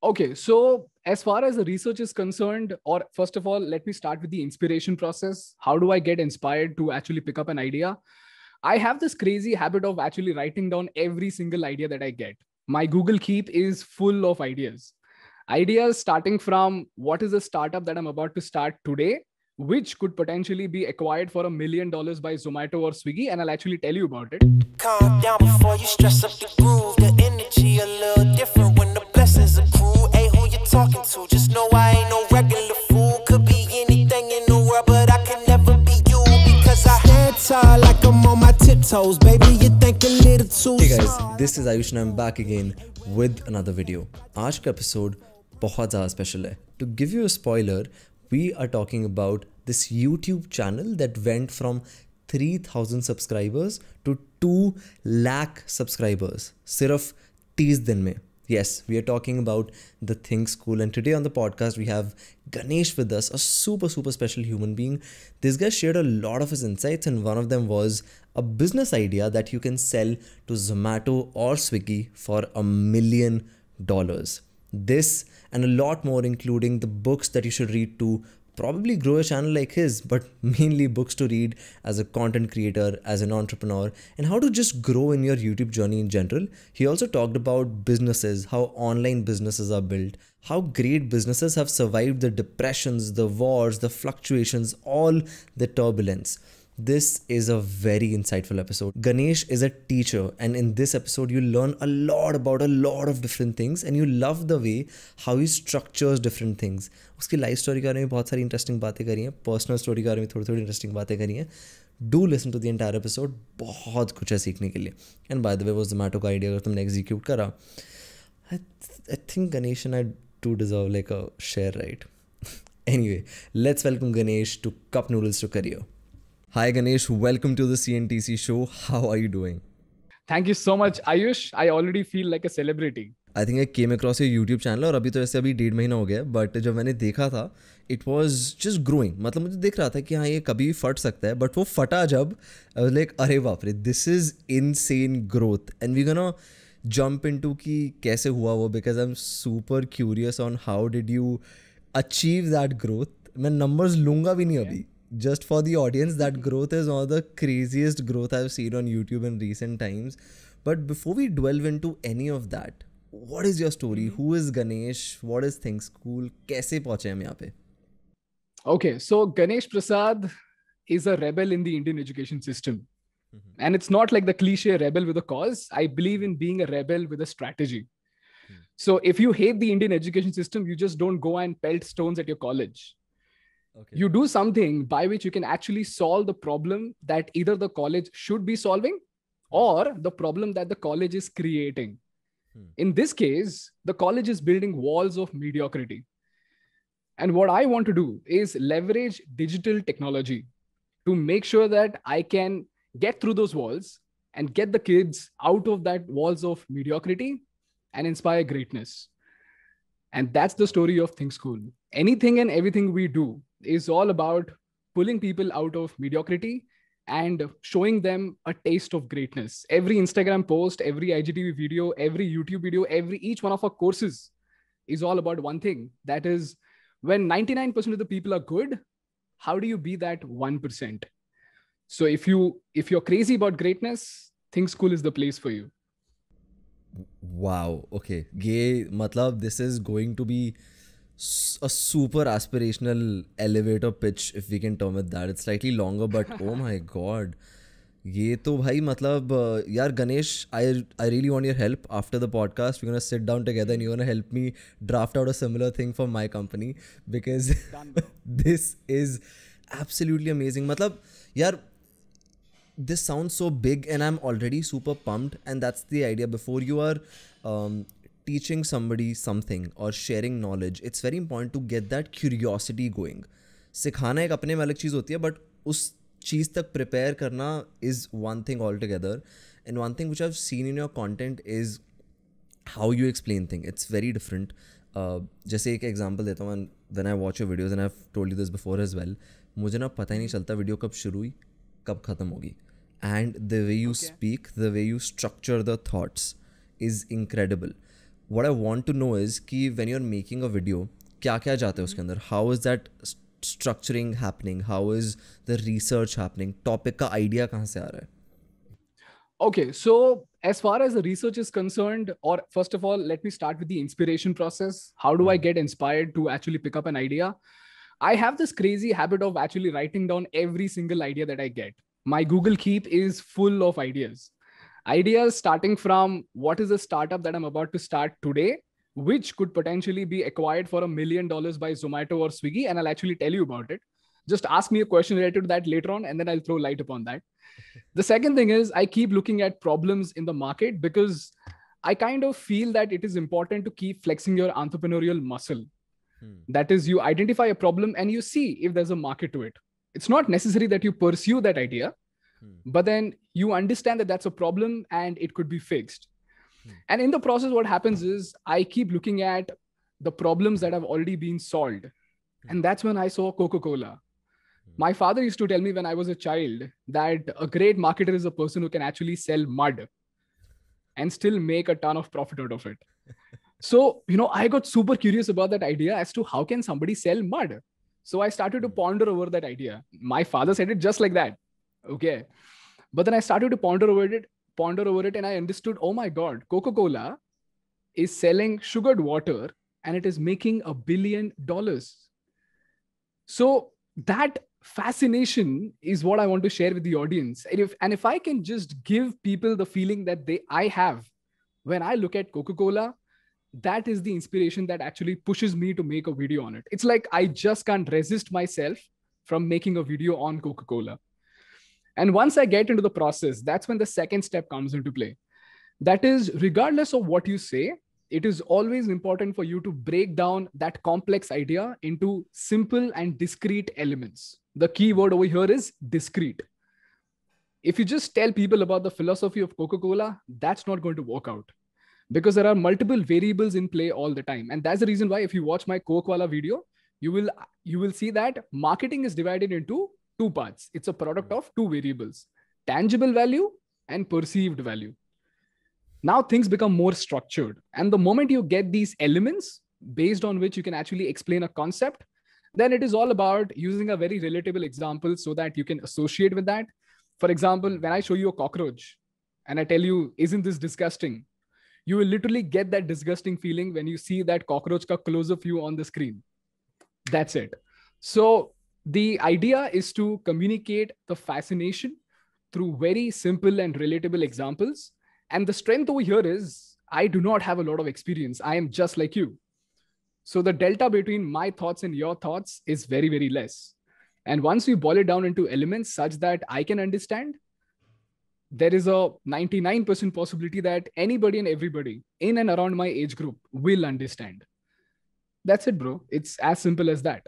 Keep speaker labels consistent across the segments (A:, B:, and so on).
A: Okay, so as far as the research is concerned, or first of all, let me start with the inspiration process. How do I get inspired to actually pick up an idea? I have this crazy habit of actually writing down every single idea that I get. My Google Keep is full of ideas. Ideas starting from what is a startup that I'm about to start today, which could potentially be acquired for a million dollars by Zomato or Swiggy, and I'll actually tell you about
B: it. Calm down before you stress up the groove, the energy a little different talking to. Just know I ain't no regular fool. Could be anything in the world, but I can never be you because I stand tall like I'm on my tiptoes. Baby, you think a little too. Hey guys, this is Ayush and I'm back again with another video. आज episode episode बहुत ज़्यादा To give you a spoiler, we are talking about this YouTube channel that went from 3000 subscribers to 2 lakh subscribers सिर्फ 30 दिन में Yes, we are talking about the Think school. And today on the podcast, we have Ganesh with us, a super, super special human being. This guy shared a lot of his insights, and one of them was a business idea that you can sell to Zomato or Swiggy for a million dollars. This and a lot more, including the books that you should read to probably grow a channel like his, but mainly books to read as a content creator, as an entrepreneur, and how to just grow in your YouTube journey in general. He also talked about businesses, how online businesses are built, how great businesses have survived the depressions, the wars, the fluctuations, all the turbulence. This is a very insightful episode. Ganesh is a teacher, and in this episode, you learn a lot about a lot of different things, and you love the way how he structures different things. उसकी life story के बारे में बहुत सारी interesting बातें करी हैं personal story के बारे में थोड़ी थोड़ी इंटरेस्टिंग बातें करी हैं do listen to the entire episode बहुत कुछ है सीखने के लिए एंड बाय द वे वो जोमेटो का आइडिया अगर तुमने एग्जीक्यूट करा I think Ganesh and I do deserve like a share right anyway let's welcome Ganesh to cup noodles to career Hi Ganesh, welcome to the CNTC show. How are you doing?
A: Thank you so much, Ayush. I already feel like a celebrity.
B: I think I came across your YouTube channel और अभी तो ऐसे अभी डेढ़ महीना हो गया but जब मैंने देखा था इट वॉज जस्ट ग्रोइंग मतलब मुझे दिख रहा था कि हाँ ये कभी भी फट सकता है बट वो फटा जब लाइक अरे बाप रे this is insane growth and we go jump into कि कैसे हुआ वो because I am super curious on how did you achieve that growth मैं नंबर्स लूँगा भी नहीं अभी yeah. just for the audience, that growth is one of the craziest growth I've seen on YouTube in recent times. But before we delve into any of that, what is your story? Mm-hmm. Who is Ganesh? What is Think School? कैसे पहुंचे हम Okay, so
A: Ganesh Prasad is a rebel in the Indian education system. Mm-hmm. And it's not like the cliche rebel with a cause. I believe in being a rebel with a strategy. Mm-hmm. So if you hate the Indian education system, you just don't go and pelt stones at your college. Okay. You do something by which you can actually solve the problem that either the college should be solving or the problem that the college is creating. Hmm. In this case, the college is building walls of mediocrity. And what I want to do is leverage digital technology to make sure that I can get through those walls and get the kids out of that walls of mediocrity and inspire greatness. And that's the story of Think School. Anything and everything we do is all about pulling people out of mediocrity and showing them a taste of greatness. Every Instagram post, every IGTV video, every YouTube video, every each one of our courses is all about one thing that is when 99% of the people are good, how do you be that 1%? So if you if you're crazy about greatness, Think School is the place for you
B: wow okay gay matlab this is going to be a super aspirational elevator pitch if we can term it that it's slightly longer but oh my god ye to bhai matlab uh, yaar ganesh i i really want your help after the podcast we're going to sit down together and you're going to help me draft out a similar thing for my company because this is absolutely amazing matlab yaar this sounds so big and I'm already super pumped. And that's the idea. Before you are um, teaching somebody something or sharing knowledge, it's very important to get that curiosity going. सिखाना एक अपने में अलग चीज़ होती है but उस चीज़ तक prepare करना is one thing all together and one thing which have seen in your content is how you explain thing it's very different जैसे एक एग्जाम्पल देता हूँ when I watch your videos and I told you this before as well मुझे ना पता ही नहीं चलता video कब शुरू हुई कब ख़त्म होगी and the way you okay. speak, the way you structure the thoughts is incredible. What I want to know is कि when you're making a video, क्या क्या जाता है उसके अंदर is that that structuring happening how is the research का idea कहाँ से आ रहा है
A: okay so as far as the research is concerned or first of all let me start with the inspiration process how do i hmm. get inspired to actually pick up an idea i have this crazy habit of actually writing down every single idea that i get my Google Keep is full of ideas. Ideas starting from what is a startup that I'm about to start today, which could potentially be acquired for a million dollars by Zomato or Swiggy, and I'll actually tell you about it. Just ask me a question related to that later on, and then I'll throw light upon that. the second thing is, I keep looking at problems in the market because I kind of feel that it is important to keep flexing your entrepreneurial muscle. Hmm. That is, you identify a problem and you see if there's a market to it it's not necessary that you pursue that idea hmm. but then you understand that that's a problem and it could be fixed hmm. and in the process what happens is i keep looking at the problems that have already been solved hmm. and that's when i saw coca-cola hmm. my father used to tell me when i was a child that a great marketer is a person who can actually sell mud and still make a ton of profit out of it so you know i got super curious about that idea as to how can somebody sell mud so I started to hmm. ponder over that idea. My father said it just like that. Okay. But then I started to ponder over it, ponder over it, and I understood, oh my God, Coca-Cola is selling sugared water and it is making a billion dollars. So that fascination is what I want to share with the audience. And if and if I can just give people the feeling that they I have when I look at Coca-Cola, that is the inspiration that actually pushes me to make a video on it. It's like I just can't resist myself from making a video on Coca Cola. And once I get into the process, that's when the second step comes into play. That is, regardless of what you say, it is always important for you to break down that complex idea into simple and discrete elements. The key word over here is discrete. If you just tell people about the philosophy of Coca Cola, that's not going to work out because there are multiple variables in play all the time and that's the reason why if you watch my coca-cola video you will you will see that marketing is divided into two parts it's a product of two variables tangible value and perceived value now things become more structured and the moment you get these elements based on which you can actually explain a concept then it is all about using a very relatable example so that you can associate with that for example when i show you a cockroach and i tell you isn't this disgusting you will literally get that disgusting feeling when you see that cockroach ka close of you on the screen. That's it. So the idea is to communicate the fascination through very simple and relatable examples. And the strength over here is I do not have a lot of experience. I am just like you. So the delta between my thoughts and your thoughts is very, very less. And once we boil it down into elements such that I can understand, there is a 99% possibility that anybody and everybody in and around my age group will understand. That's it, bro. It's as simple as that.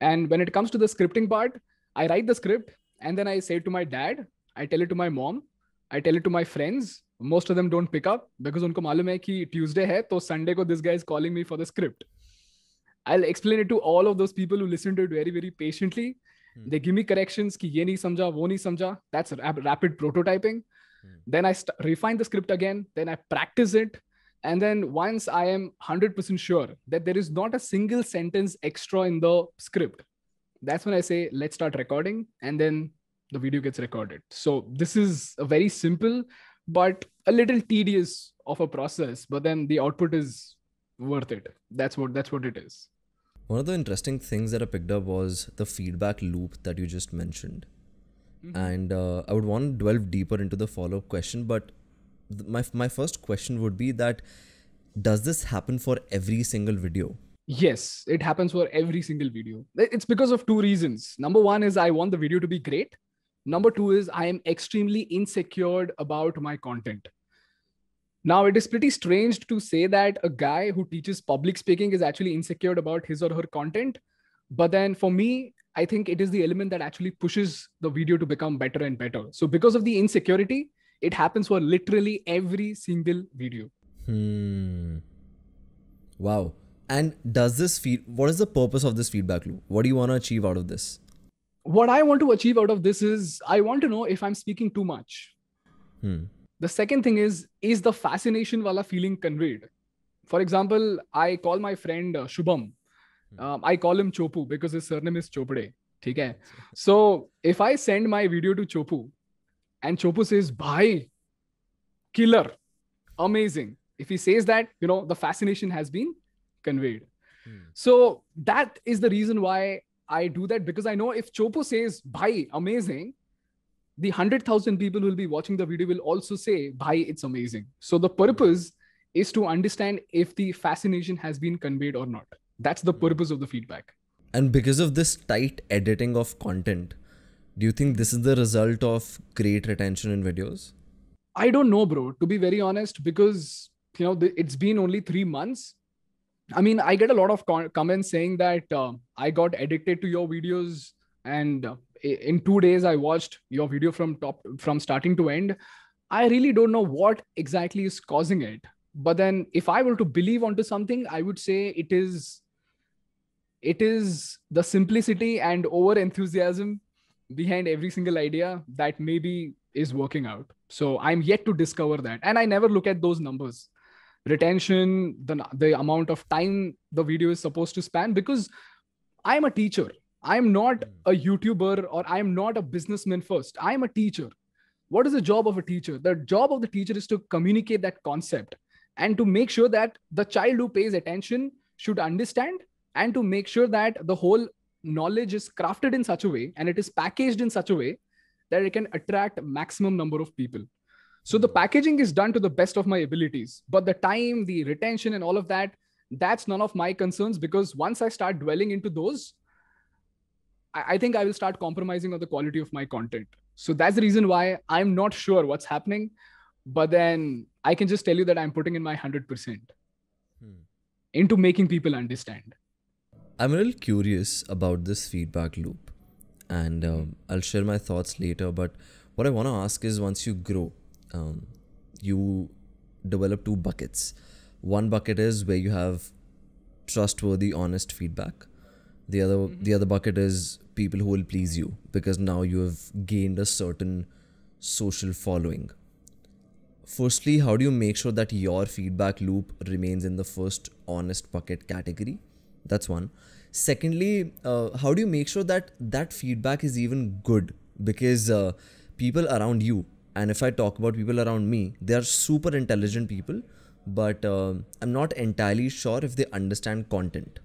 A: And when it comes to the scripting part, I write the script and then I say it to my dad, I tell it to my mom, I tell it to my friends. Most of them don't pick up because उनको मालूम है कि Tuesday है तो Sunday को this guy is calling me for the script. I'll explain it to all of those people who listen to it very, very patiently Hmm. they give me corrections ki ye nahi samja, wo nahi samjha that's rapid prototyping hmm. then i refine the script again then i practice it and then once i am 100% sure that there is not a single sentence extra in the script that's when i say let's start recording and then the video gets recorded so this is a very simple but a little tedious of a process but then the output is worth it that's what that's what it is
B: one of the interesting things that I picked up was the feedback loop that you just mentioned. Mm-hmm. And uh, I would want to delve deeper into the follow up question, but th- my, my first question would be that does this happen for every single video?
A: Yes, it happens for every single video. It's because of two reasons. Number one is I want the video to be great. Number two is I am extremely insecure about my content. Now, it is pretty strange to say that a guy who teaches public speaking is actually insecure about his or her content. But then for me, I think it is the element that actually pushes the video to become better and better. So, because of the insecurity, it happens for literally every single video.
B: Hmm. Wow. And does this feed? What is the purpose of this feedback loop? What do you want to achieve out of this? What I want to achieve out of this is I want to know if I'm speaking too much. Hmm
A: the second thing is is the fascination wala feeling conveyed for example i call my friend uh, shubham hmm. um, i call him chopu because his surname is chopde theek hai so if i send my video to chopu and chopu says bhai killer amazing if he says that you know the fascination has been conveyed hmm. so that is the reason why i do that because i know if chopu says bhai amazing the 100,000 people who will be watching the video will also say, Bhai, it's amazing. So the purpose is to understand if the fascination has been conveyed or not. That's the purpose of the feedback.
B: And because of this tight editing of content, do you think this is the result of great retention in videos?
A: I don't know, bro, to be very honest, because you know it's been only three months i mean i get a lot of comments saying that uh, i got addicted to your videos and uh, in two days i watched your video from top from starting to end i really don't know what exactly is causing it but then if i were to believe onto something i would say it is it is the simplicity and over enthusiasm behind every single idea that maybe is working out so i'm yet to discover that and i never look at those numbers retention the the amount of time the video is supposed to span because i'm a teacher I'm not hmm. a YouTuber or I'm not a businessman first. I'm a teacher. What is the job of a teacher? The job of the teacher is to communicate that concept and to make sure that the child who pays attention should understand and to make sure that the whole knowledge is crafted in such a way and it is packaged in such a way that it can attract maximum number of people so the hmm. packaging is done to the best of my abilities but the time the retention and all of that that's none of my concerns because once i start dwelling into those I, think I will start compromising on the quality of my content. So that's the reason why I'm not sure what's happening. But then I can just tell you that I'm putting in my 100% hmm. into making people understand.
B: I'm a little curious about this feedback loop. And um, I'll share my thoughts later. But what I want to ask is once you grow, um, you develop two buckets. One bucket is where you have trustworthy, honest feedback the other mm -hmm. the other bucket is people who will please you because now you have gained a certain social following firstly how do you make sure that your feedback loop remains in the first honest bucket category that's one secondly uh, how do you make sure that that feedback is even good because uh, people around you and if i talk about people around me they are super intelligent people but uh, i'm not entirely sure if they understand content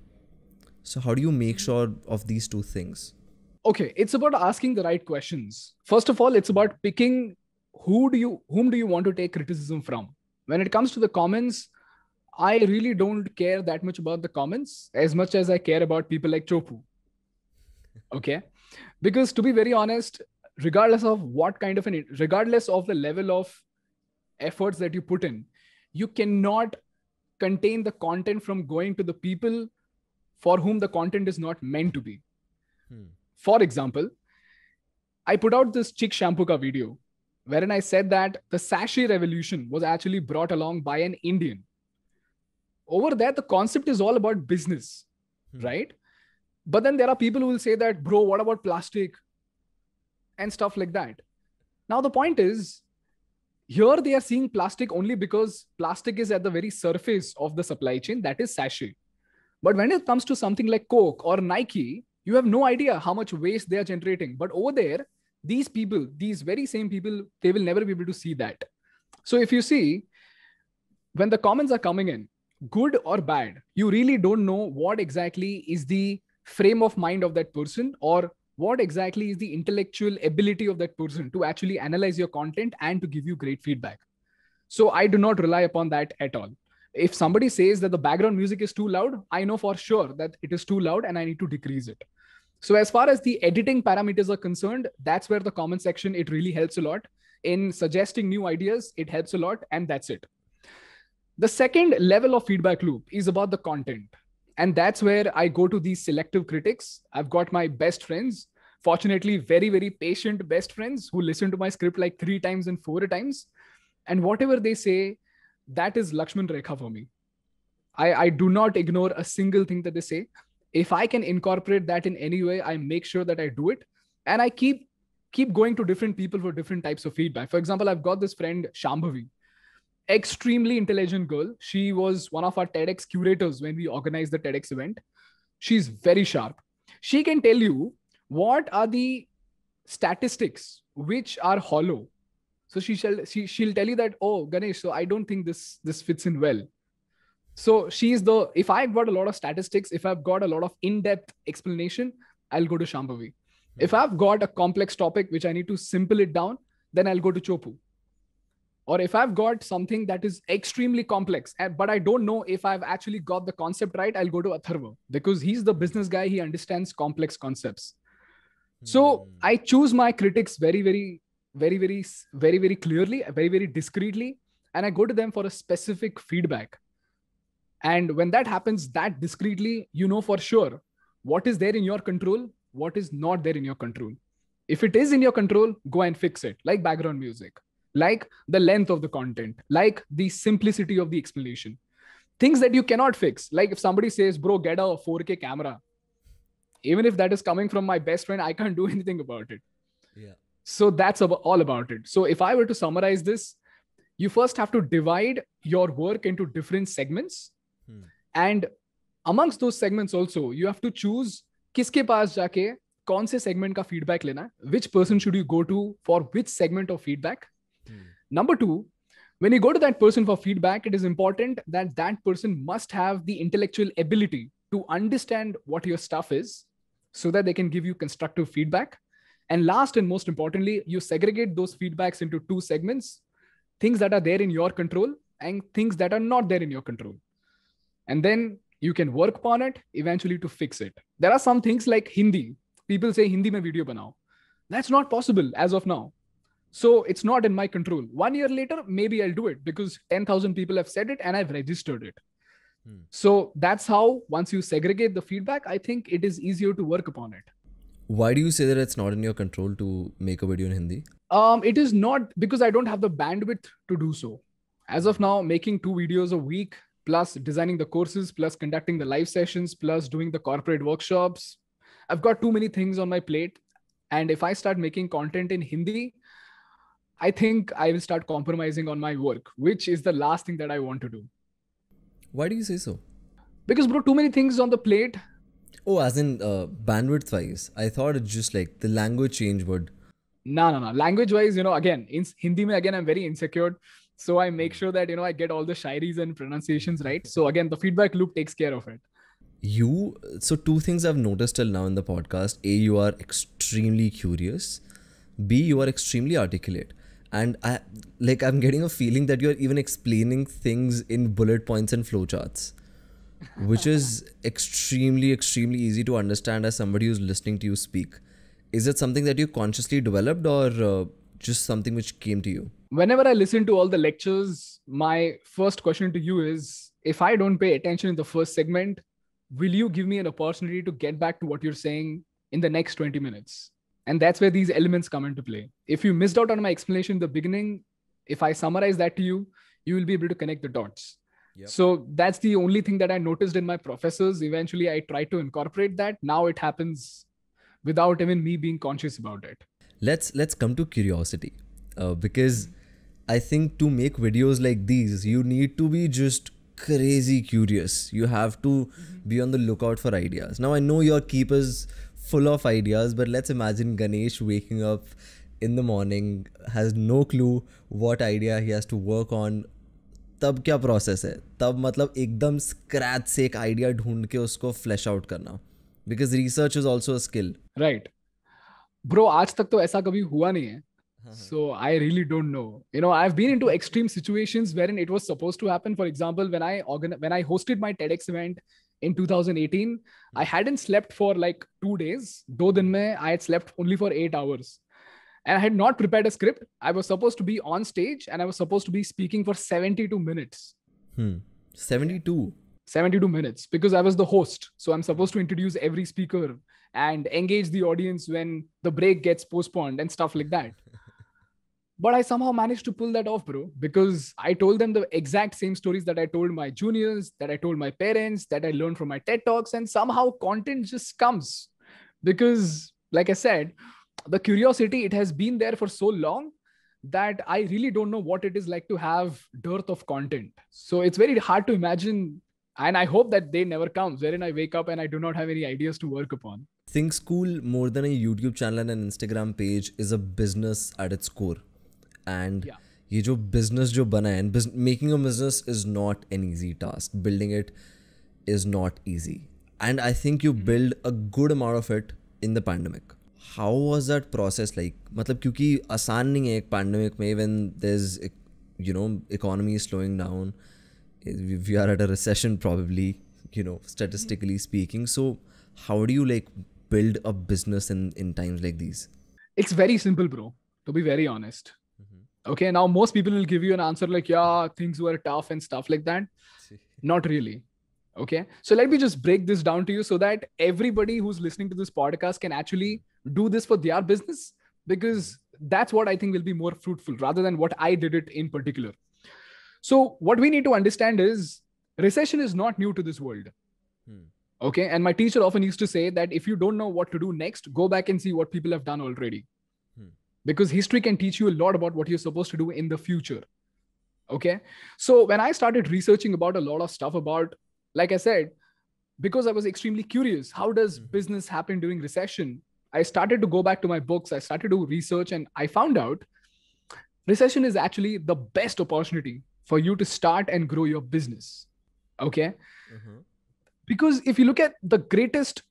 B: so, how do you make sure of these two things?
A: Okay, it's about asking the right questions. First of all, it's about picking who do you whom do you want to take criticism from. When it comes to the comments, I really don't care that much about the comments as much as I care about people like Chopu. Okay, because to be very honest, regardless of what kind of an regardless of the level of efforts that you put in, you cannot contain the content from going to the people for whom the content is not meant to be. Hmm. For example, I put out this Chick Shampoo video wherein I said that the sashi revolution was actually brought along by an Indian. Over there, the concept is all about business, hmm. right? But then there are people who will say that, bro, what about plastic? And stuff like that. Now, the point is, here they are seeing plastic only because plastic is at the very surface of the supply chain, that is sachet. But when it comes to something like Coke or Nike, you have no idea how much waste they are generating. But over there, these people, these very same people, they will never be able to see that. So if you see, when the comments are coming in, good or bad, you really don't know what exactly is the frame of mind of that person or what exactly is the intellectual ability of that person to actually analyze your content and to give you great feedback. So I do not rely upon that at all if somebody says that the background music is too loud, I know for sure that it is too loud and I need to decrease it. So as far as the editing parameters are concerned, that's where the comment section it really helps a lot in suggesting new ideas. It helps a lot, and that's it. The second level of feedback loop is about the content, and that's where I go to these selective critics. I've got my best friends, fortunately, very very patient best friends who listen to my script like three times and four times, and whatever they say, that is Lakshman Rekha for me. I, I do not ignore a single thing that they say. If I can incorporate that in any way, I make sure that I do it. And I keep keep going to different people for different types of feedback. For example, I've got this friend Shambhavi, extremely intelligent girl. She was one of our TEDx curators when we organized the TEDx event. She's very sharp. She can tell you what are the statistics which are hollow so she shall she, she'll tell you that oh ganesh so i don't think this this fits in well so she's the if i've got a lot of statistics if i've got a lot of in-depth explanation i'll go to shambhavi hmm. if i've got a complex topic which i need to simple it down then i'll go to chopu or if i've got something that is extremely complex eh, but i don't know if i've actually got the concept right i'll go to atharva because he's the business guy he understands complex concepts so mm. i choose my critics very very very very very very clearly very very discreetly and i go to them for a specific feedback and when that happens that discreetly you know for sure what is there in your control what is not there in your control if it is in your control go and fix it like background music like the length of the content like the simplicity of the explanation things that you cannot fix like if somebody says bro get a 4k camera even if that is coming from my best friend i can't do anything about it yeah so that's all about it. So if I were to summarize this, you first have to divide your work into different segments. Hmm. And amongst those segments also, you have to choose किसके पास जाके कौन से segment ka feedback lena. Which person should you go to for which segment of feedback? Feedback hmm. Number when you go to that person for feedback it is important that that person must have the intellectual ability to understand what your stuff is so that they can give you constructive feedback and last and most importantly, you segregate those feedbacks into two segments things that are there in your control and things that are not there in your control. And then you can work upon it eventually to fix it. There are some things like Hindi. People say Hindi mein video banao. That's not possible as of now. So it's not in my control. One year later, maybe I'll do it because 10,000 people have said it and I've registered it. Hmm. So that's how, once you segregate the feedback, I think it is easier to work upon it.
B: Why do you say that it's not in your control to make a video in Hindi?
A: Um, it is not because I don't have the bandwidth to do so. As of now, making two videos a week, plus designing the courses, plus conducting the live sessions, plus doing the corporate workshops. I've got too many things on my plate. And if I start making content in Hindi, I think I will start compromising on my work, which is the last thing that I want to do. Why do you say so? Because, bro, too many things on the plate
B: Oh, as in uh, bandwidth wise. I thought it's just like the language change would.
A: No, no, no. Language wise, you know, again, in Hindi, mein, again, I'm very insecure. So I make hmm. sure that, you know, I get all the shairis and pronunciations right. So again, the feedback loop takes care of it.
B: You, so two things I've noticed till now in the podcast A, you are extremely curious. B, you are extremely articulate. And I, like, I'm getting a feeling that you're even explaining things in bullet points and flowcharts which is extremely, extremely easy to understand as somebody who's listening to you speak. Is it something that you consciously developed or uh, just something which came to you? Whenever I listen to all the
A: lectures, my first question to you is if I don't pay attention in the first segment, will you give me an opportunity to get back to what you're saying in the next 20 minutes? And that's where these elements come into play. If you missed out on my explanation in the beginning, if I summarize that to you, you will be able to connect the dots. Yep. So that's the only thing that I noticed in my professors. Eventually, I tried to incorporate that. Now it happens without even me being conscious about it.
B: Let's let's come to curiosity, uh, because I think to make videos like these, you need to be just crazy curious. You have to mm-hmm. be on the lookout for ideas. Now I know your keepers full of ideas, but let's imagine Ganesh waking up in the morning has no clue what idea he has to work on तब क्या process है तब मतलब एकदम scratch से एक idea ढूंढ के उसको फ्लैश आउट करना because research is also skill right
A: bro आज तक तो ऐसा कभी हुआ नहीं है so i really don't know you know i've been into extreme situations wherein it was supposed to happen for example when i organ- when i hosted my tedx event in 2018 i hadn't slept for like two days do din mein, i had slept only for eight hours and I had not prepared a script. I was supposed to be on stage and I was supposed to be speaking for 72 minutes. Hmm. 72. 72 minutes because I was the host. So I'm supposed to introduce every speaker and engage the audience when the break gets postponed and stuff like that. but I somehow managed to pull that off, bro, because I told them the exact same stories that I told my juniors, that I told my parents, that I learned from my TED Talks, and somehow content just comes. Because, like I said, the curiosity it has been there for so long that i really don't know what it is like to have dearth of content so it's very hard to imagine and i hope that day never comes wherein i wake up and i do not have any ideas to work upon
B: think school more than a youtube channel and an instagram page is a business at its core and yeah. ये जो business जो बना है and making a business is not an easy task building it is not easy and I think you build a good amount of it in the pandemic how was that process like मतलब क्योंकि आसान नहीं है एक pandemic में even there is you know economy is slowing down are at a recession probably, you know, statistically speaking. So, how do you like build a business in in times like these
A: it's very simple bro to be very honest mm-hmm. okay now most people will give you an answer like yeah things were tough and stuff like that not really okay so let me just break this down to you so that everybody who's listening to this podcast can actually do this for their business because that's what I think will be more fruitful rather than what I did it in particular. So, what we need to understand is recession is not new to this world. Hmm. Okay. And my teacher often used to say that if you don't know what to do next, go back and see what people have done already. Hmm. Because history can teach you a lot about what you're supposed to do in the future. Okay. So, when I started researching about a lot of stuff about, like I said, because I was extremely curious, how does hmm. business happen during recession? I started to go back to my books, I started to research, and I found out recession is actually the best opportunity for you to start and grow your business. Okay. Mm-hmm. Because if you look at the greatest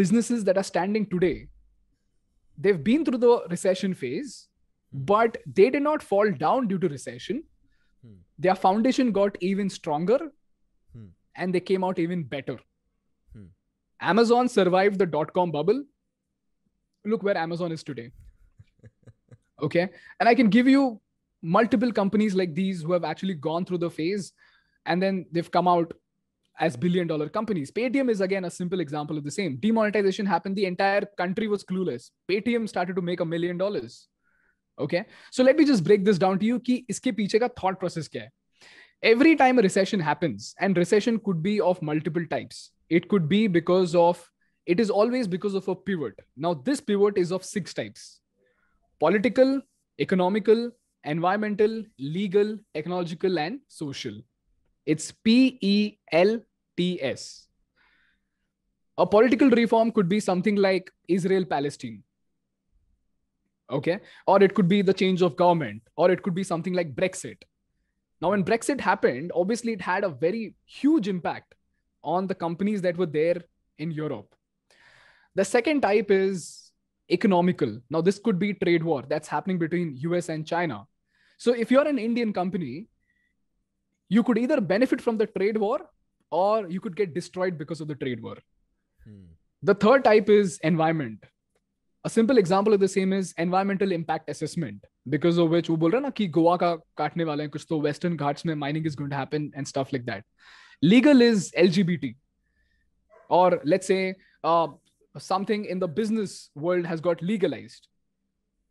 A: businesses that are standing today, they've been through the recession phase, hmm. but they did not fall down due to recession. Hmm. Their foundation got even stronger hmm. and they came out even better. Hmm. Amazon survived the dot com bubble look where Amazon is today. okay. And I can give you multiple companies like these who have actually gone through the phase and then they've come out as billion dollar companies. Paytm is again a simple example of the same. Demonetization happened, the entire country was clueless. Paytm started to make a million dollars. Okay. So let me just break this down to you. Ki iske piche ka thought process kya hai? Every time a recession happens, and recession could be of multiple types. It could be because of it is always because of a pivot. Now, this pivot is of six types political, economical, environmental, legal, technological, and social. It's P E L T S. A political reform could be something like Israel Palestine. Okay. Or it could be the change of government, or it could be something like Brexit. Now, when Brexit happened, obviously it had a very huge impact on the companies that were there in Europe. The second type is economical. Now, this could be trade war that's happening between US and China. So if you're an Indian company, you could either benefit from the trade war or you could get destroyed because of the trade war. Hmm. The third type is environment. A simple example of the same is environmental impact assessment, because of which वो बोल रहा ना कि गोवा का काटने वाले हैं कुछ तो वेस्टर्न घाट्स में mining is going to happen and stuff like something in the business world has got legalized.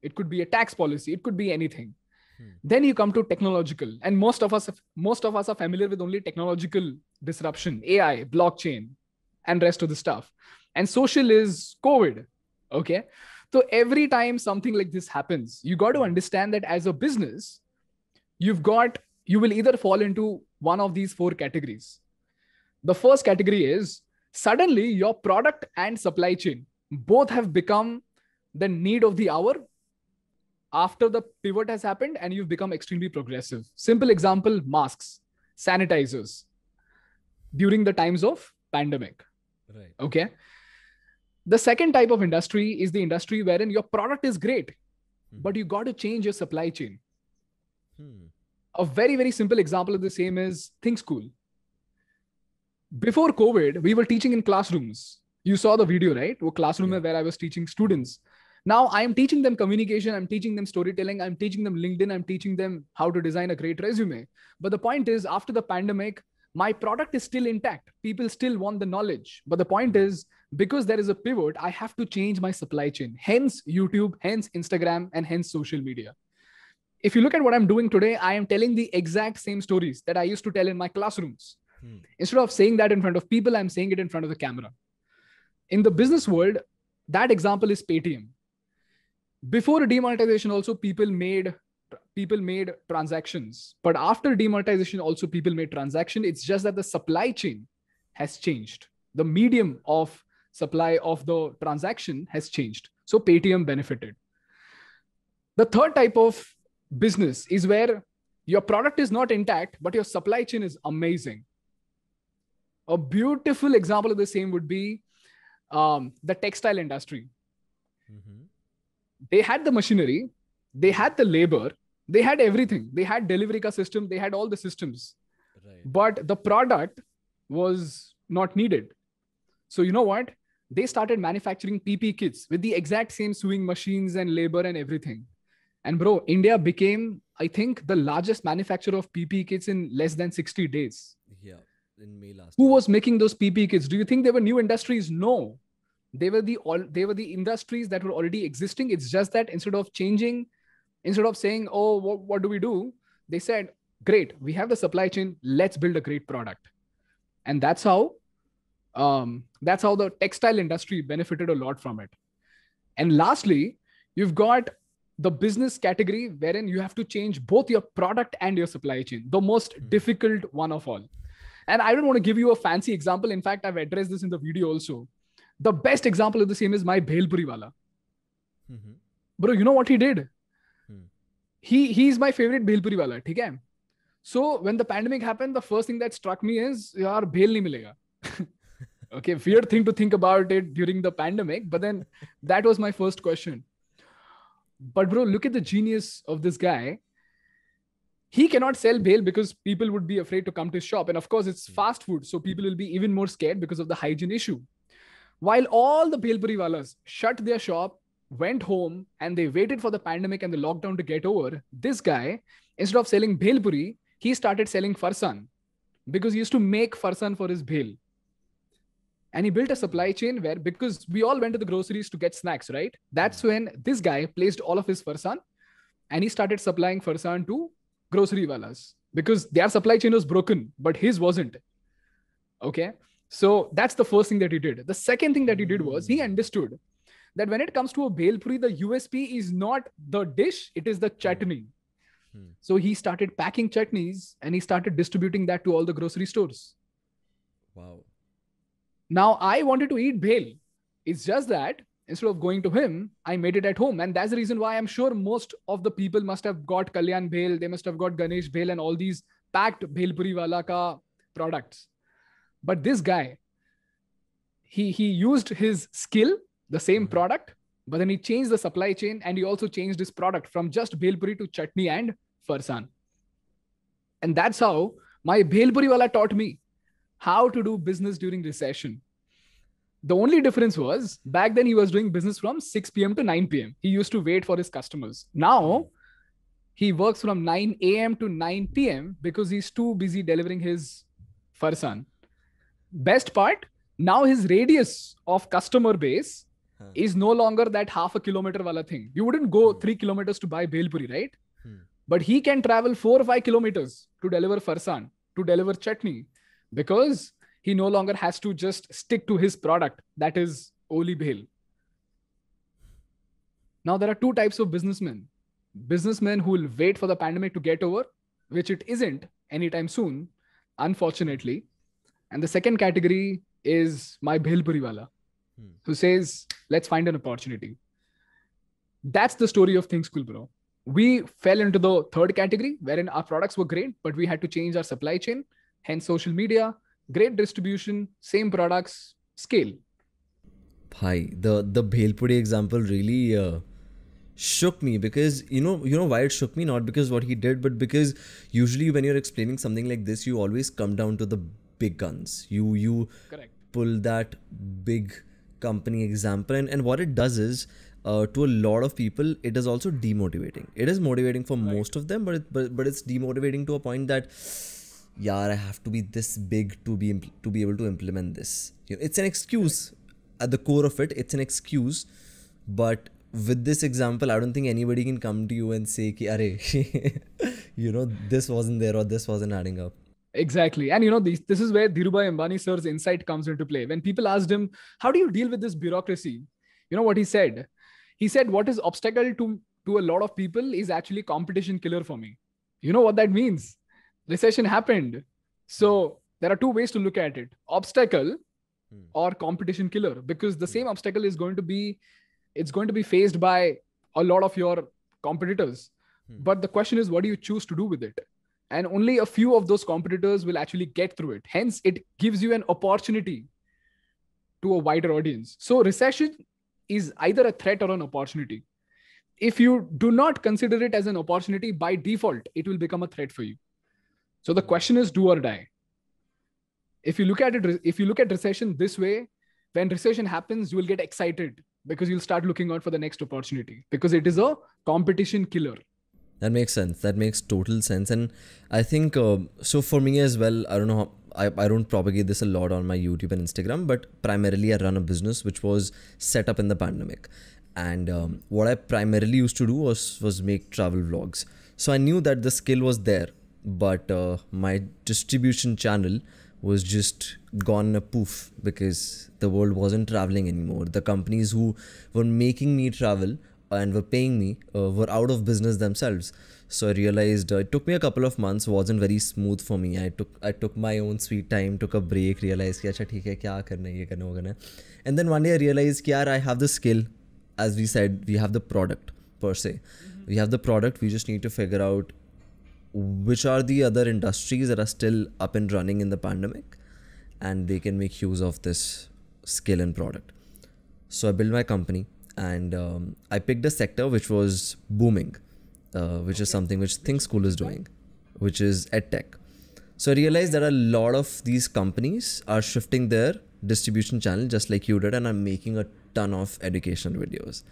A: It could be a tax policy, it could be anything. Hmm. Then you come to technological, and most of us most of us are familiar with only technological disruption, AI, blockchain, and rest of the stuff. And social is COVID. Okay. So every time something like this happens, you got to hmm. understand that as a business, you've got you will either fall into one of these four categories. The first category is suddenly your product and supply chain both have become the need of the hour after the pivot has happened and you've become extremely progressive simple example masks sanitizers during the times of pandemic right okay the second type of industry is the industry wherein your product is great hmm. but you got to change your supply chain hmm. a very very simple example of the same is think school before covid we were teaching in classrooms you saw the video right A classroom yeah. where i was teaching students now i am teaching them communication i'm teaching them storytelling i'm teaching them linkedin i'm teaching them how to design a great resume but the point is after the pandemic my product is still intact people still want the knowledge but the point hmm. is because there is a pivot i have to change my supply chain hence youtube hence instagram and hence social media if you look at what i'm doing today i am telling the exact same stories that i used to tell in my classrooms Hmm. Instead of saying that in front of people, I'm saying it in front of the camera. In the business world, that example is Paytm. Before demonetization, also people made people made transactions, but after demonetization, also people made transaction. It's just that the supply chain has changed. The medium of supply of the transaction has changed. So Paytm benefited. The third type of business is where your product is not intact, but your supply chain is amazing. A beautiful example of the same would be um, the textile industry. Mm-hmm. They had the machinery, they had the labor, they had everything. They had delivery system, they had all the systems. Right. But the product was not needed. So you know what? They started manufacturing PP kits with the exact same sewing machines and labor and everything. And bro, India became, I think, the largest manufacturer of PP kits in less than 60 days. Yeah in May last. Who year. was making those PP kits? Do you think they were new industries? No, they were the all they were the industries that were already existing. It's just that instead of changing, instead of saying, "Oh, what, what do we do?" They said, "Great, we have the supply chain. Let's build a great product," and that's how um, that's how the textile industry benefited a lot from it. And lastly, you've got the business category wherein you have to change both your product and your supply chain, the most mm difficult one of all. And I don't want to give you a fancy example. In fact, I've addressed this in the video also. The best example of the same is my Bhelpuri wala. Mm-hmm. Bro, you know what he did? Mm. He he's my favorite Bhelpuri wala. Okay? So when the pandemic happened, the first thing that struck me is, yaar, bhel nahi milega. okay, weird thing to think about it during the pandemic. But then that was my first question. But bro, look at the genius of this guy he cannot sell bail because people would be afraid to come to his shop. And of course, it's hmm. fast food. So people will be even more scared because of the hygiene issue. While all the Bhelpuri Walas shut their shop, went home, and they waited for the pandemic and the lockdown to get over, this guy, instead of selling Bhelpuri, he started selling Farsan because he used to make Farsan for his Bhel. And he built a supply hmm. chain where, because we all went to the groceries to get snacks, right? That's hmm. when this guy placed all of his Farsan and he started supplying Farsan to grocery wallahs because their supply chain was broken, but his wasn't. Okay. So that's the first thing that he did. The second thing that he did was he hmm. understood that when it comes to a bhelpuri, the USP is not the dish, it is the hmm. chutney. Hmm. So he started packing chutneys and he started distributing that to all the grocery stores. Wow. Now I wanted to eat bhel. It's just that instead of going to him, I made it at home. And that's the reason why I'm sure most of the people must have got Kalyan bale, they must have got Ganesh bale, and all these packed Bhelpuri Wala ka products. But this guy, he, he used his skill, the same mm-hmm. product, but then he changed the supply chain and he also changed his product from just Bhelpuri to Chutney and Farsan. And that's how my Bhelpuri Wala taught me how to do business during recession the only difference was back then he was doing business from 6 p.m. to 9 p.m. He used to wait for his customers. Now he works from 9 a.m. to 9 p.m. because he's too busy delivering his farsan. Best part now his radius of customer base huh. is no longer that half a kilometer wala thing. You wouldn't go hmm. three kilometers to buy Belpuri, right? Hmm. But he can travel four or five kilometers to deliver farsan, to deliver chutney because he no longer has to just stick to his product that is Oli Bhil. Now there are two types of businessmen. Businessmen who will wait for the pandemic to get over, which it isn't anytime soon, unfortunately. And the second category is my Bhil Puriwala, hmm. who says, let's find an opportunity. That's the story of Think School, bro. We fell into the third category wherein our products were great, but we had to change our supply chain, hence social media, great distribution, same products, scale.
B: Hi, the the Bhelpudi example really uh, shook me because you know you know why it shook me not because what he did but because usually when you're explaining something like this you always come down to the big guns. You you Correct. pull that big company example and, and what it does is uh, to a lot of people it is also demotivating it is motivating for right. most of them but, it, but but it's demotivating to a point that yeah, I have to be this big to be to be able to implement this. You know, it's an excuse at the core of it. It's an excuse, but with this example, I don't think anybody can come to you and say, Ki, Are, you know, this wasn't there or this wasn't adding up.
A: Exactly. And you know, this this is where Dhirubhai Ambani sir's insight
B: comes into play. When
A: people asked him, How do you deal with this bureaucracy? You know what he said? He said, What is obstacle to, to a lot of people is actually competition killer for me. You know what that means? recession happened. So hmm. there are two ways to look at it obstacle hmm. or competition killer, because the hmm. same obstacle is going to be it's going to be faced by a lot of your competitors. Hmm. But the question is, what do you choose to do with it? And only a few of those competitors will actually get through it. Hence, it gives you an opportunity to a wider audience. So, recession is either a threat or an opportunity. If you do not consider it as an opportunity by default, it will become a threat for you. So the question is do or die. If you look at it, if you look at recession this way, when recession happens, you will get excited because you'll start looking out for the next opportunity because it is a competition killer.
B: That makes sense. That makes total sense. And I think uh, so for me as well, I don't know how, I, I don't propagate this a lot on my YouTube and Instagram, but primarily I run a business which was set up in the pandemic. And um, what I primarily used to do was, was make travel vlogs. So I knew that the skill was there but uh, my distribution channel was just gone a poof because the world wasn't traveling anymore. The companies who were making me travel and were paying me uh, were out of business themselves. So I realized uh, it took me a couple of months. wasn't very smooth for me. I took I took my own sweet time, took a break, realized कि ठीक है क्या करना करना And then one day I realized कि I have the skill. As we said, we have the product per se. Mm-hmm. We have the product. We just need to figure out which are the other industries that are still up and running in the pandemic and they can make use of this skill and product. So I built my company and um, I picked a sector which was booming, uh, which okay. is something which Think School is doing, which is edtech. So I realized that a lot of these companies are shifting their distribution channel just like you did and are making a ton of educational videos.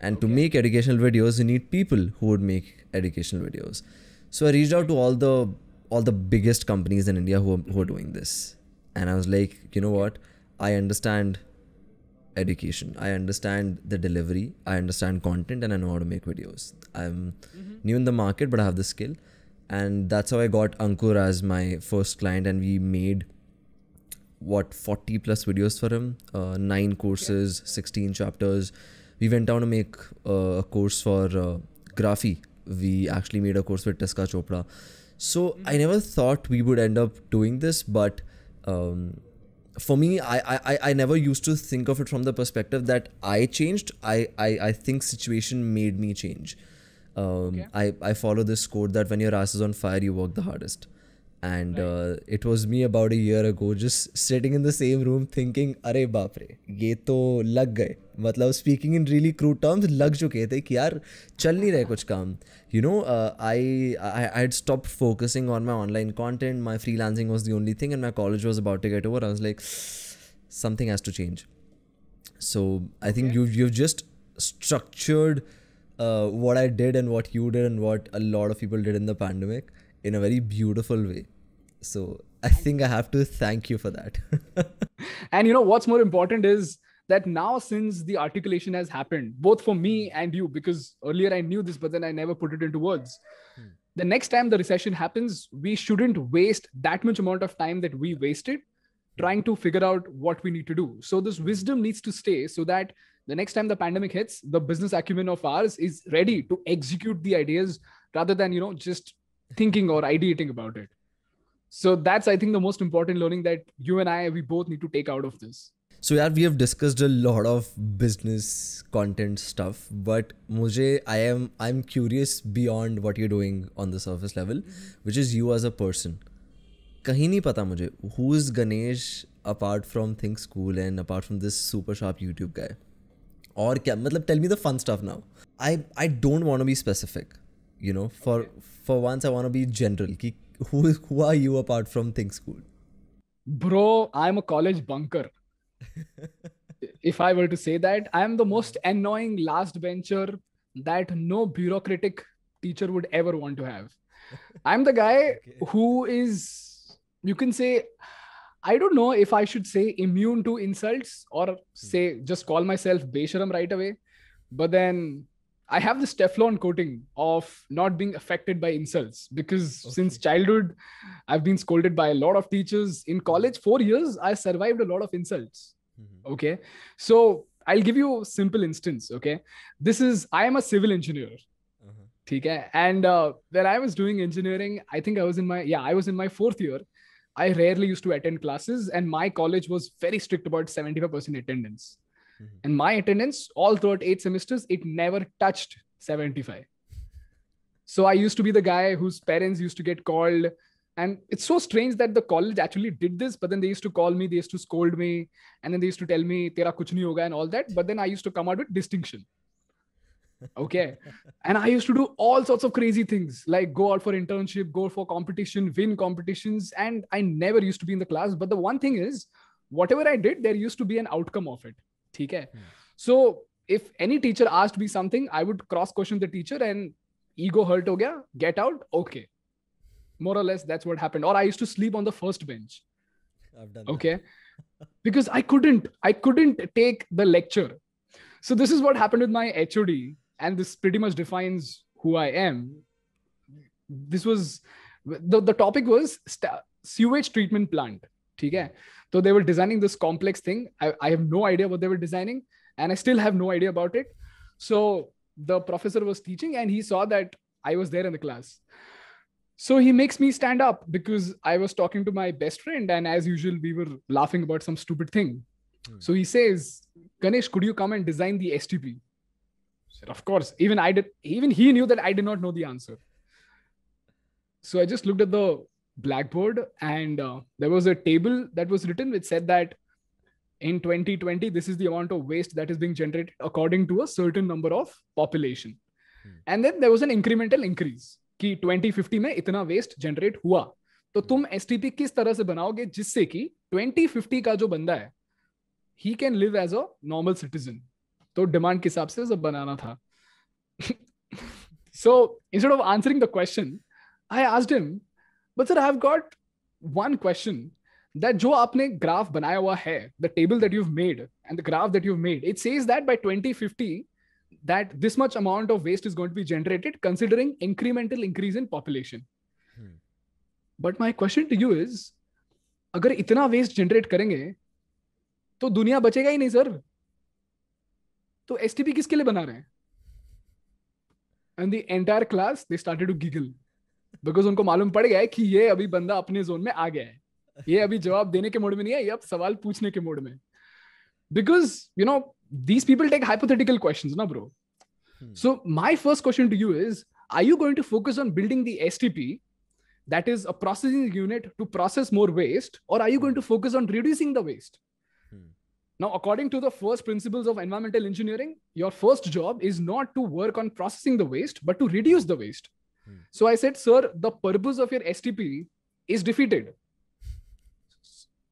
B: And okay. to make educational videos, you need people who would make educational videos. So I reached out to all the all the biggest companies in India who are, who are doing this, and I was like, you know what? I understand education. I understand the delivery. I understand content, and I know how to make videos. I'm mm-hmm. new in the market, but I have the skill, and that's how I got Ankur as my first client, and we made what 40 plus videos for him uh, 9 courses yeah. 16 chapters we went down to make uh, a course for uh, graphy we actually made a course with Tiska Chopra. So I never thought we would end up doing this, but um, for me, I, I, I never used to think of it from the perspective that I changed. I, I, I think situation made me change. Um, okay. I, I follow this quote that when your ass is on fire, you work the hardest and uh, it was me about a year ago just sitting in the same room thinking अरे बाप रे ये तो लग I मतलब speaking in really crude terms लग चुके थे कि यार चल नहीं रहे कुछ काम you know uh, I, I I had stopped focusing on my online content my freelancing was the only thing and my college was about to get over I was like something has to change so I think you you've just structured uh, what I did and what you did and what a lot of people did in the pandemic in a very beautiful way. So I think I have to thank you for that. and you know what's
A: more important is that now since the articulation has happened both for me hmm. and you because earlier I knew this but then I never put it into words. Hmm. The next time the recession happens, we shouldn't waste that much amount of time that we wasted hmm. trying to figure out what we need to do. So this wisdom needs to stay so that the next time the pandemic hits, the business acumen of ours is ready to execute the ideas rather than you know just thinking or ideating about it so that's i think the most important learning that you and i we both need to take out of this
B: so yeah we have discussed a lot of business content stuff but mujhe i am i'm curious beyond what you're doing on the surface level which is you as a person कहीं नहीं पता मुझे who is Ganesh apart from things cool and apart from this super sharp YouTube guy और क्या मतलब tell me the fun stuff now I I don't want be specific you know for okay. for once i want to be general ki, who is who are you apart from think school
A: bro i'm a college bunker if i were to say that i am the most annoying last bencher that no bureaucratic teacher would ever want to have i'm the guy okay. who is you can say I don't know if I should say immune to insults or hmm. say just call myself Besharam right away. But then I have this Teflon coating of not being affected by insults because okay. since childhood, I've been scolded by a lot of teachers. In mm-hmm. college, four years, I survived a lot of insults. Mm-hmm. Okay. So I'll give you a simple instance. Okay. This is, I am a civil engineer. Uh-huh. And uh, when I was doing engineering, I think I was in my, yeah, I was in my fourth year. I rarely used to attend classes, and my college was very strict about 75% attendance. Mm-hmm. And my attendance, all throughout eight semesters, it never touched 75. So I used to be the guy whose parents used to get called. And it's so strange that the college actually did this, but then they used to call me, they used to scold me, and then they used to tell me, Tera kuch nahi hoga, and all that. But then I used to come out with distinction. okay and i used to do all sorts of crazy things like go out for internship go for competition win competitions and i never used to be in the class but the one thing is whatever i did there used to be an outcome of it Okay. Hmm. So if any teacher asked me something, I would cross-question the teacher, and ego hurt. Hurt get out. Okay. more or less that's what happened or i used to sleep on the first bench okay because i couldn't i couldn't take the lecture so this is what happened with my hod and this pretty much defines who i am this was the, the topic was sewage treatment plant okay so they were designing this complex thing. I, I have no idea what they were designing, and I still have no idea about it. So the professor was teaching, and he saw that I was there in the class. So he makes me stand up because I was talking to my best friend, and as usual, we were laughing about some stupid thing. Hmm. So he says, Ganesh, could you come and design the STP? Said, of course. Even I did. Even he knew that I did not know the answer. So I just looked at the blackboard and uh, there was a table that was written which said that in 2020 this is the amount of waste that is being generated according to a certain number of population hmm. and then there was an incremental increase Ki 2050 में इतना waste generate हुआ तो तुम hmm. T P किस तरह से बनाओगे जिससे कि 2050 का जो बंदा है he can live as a normal citizen. तो demand के हिसाब से सब बनाना था So instead of answering the question, I asked him. But sir I have got one question that जो आपने ग्राफ बनाया हुआ है the table that you made and the graph that you made it says that by 2050 that this much amount of waste is going to be generated considering incremental increase in population hmm. but my question to you is अगर इतना waste generate करेंगे तो दुनिया बचेगा ही नहीं sir तो STP किसके लिए बना रहे हैं and the entire class they started to giggle because उनको मालूम पड़ गया है कि ये अभी बंदा अपने जोन में आ गया है ये अभी जवाब देने के मोड में नहीं है ये अब सवाल पूछने के मोड में because you know these people take hypothetical question ना bro so my first question to you is are you going to focus on building the S T P that is a processing unit to process more waste और I you going to focus on reducing the waste Now, according to the first principles of environmental engineering, your first job is not to work on processing the waste, but to reduce the waste. So I said, Sir, the purpose of your STP is defeated.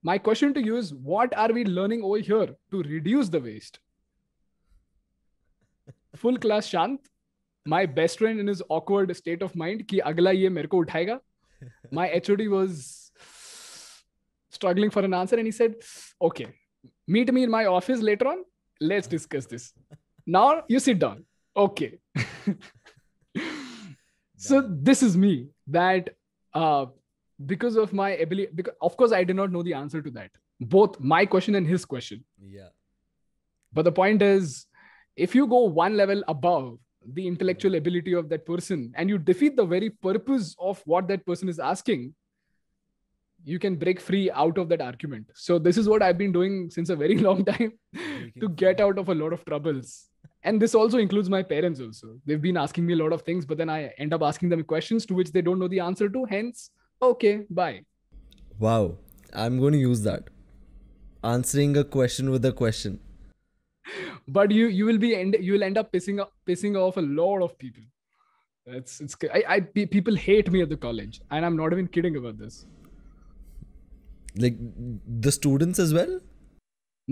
A: My question to you is what are we learning over here to reduce the waste? Full class Shant, my best friend in his awkward state of mind, ki agla ye merko uthayega. My HOD was struggling for an answer and he said, Okay, meet me in my office later on. Let's discuss this. Now you sit down. Okay. so this is me that uh, because of my ability because of course i did not know the answer to that both my question and his question yeah but the point is if you go one level above the intellectual ability of that person and you defeat the very purpose of what that person is asking you can break free out of that argument so this is what i've been doing since a very long time to get out of a lot of troubles and this also includes my parents also they've been asking me a lot of things but then i end up asking them questions to which they don't know the answer to hence okay bye
B: wow i'm going to use that answering a question with a question
A: but you you will be end you will end up pissing up pissing off a lot of people it's it's I, I people hate me at the college and i'm not even kidding about this
B: like the students as well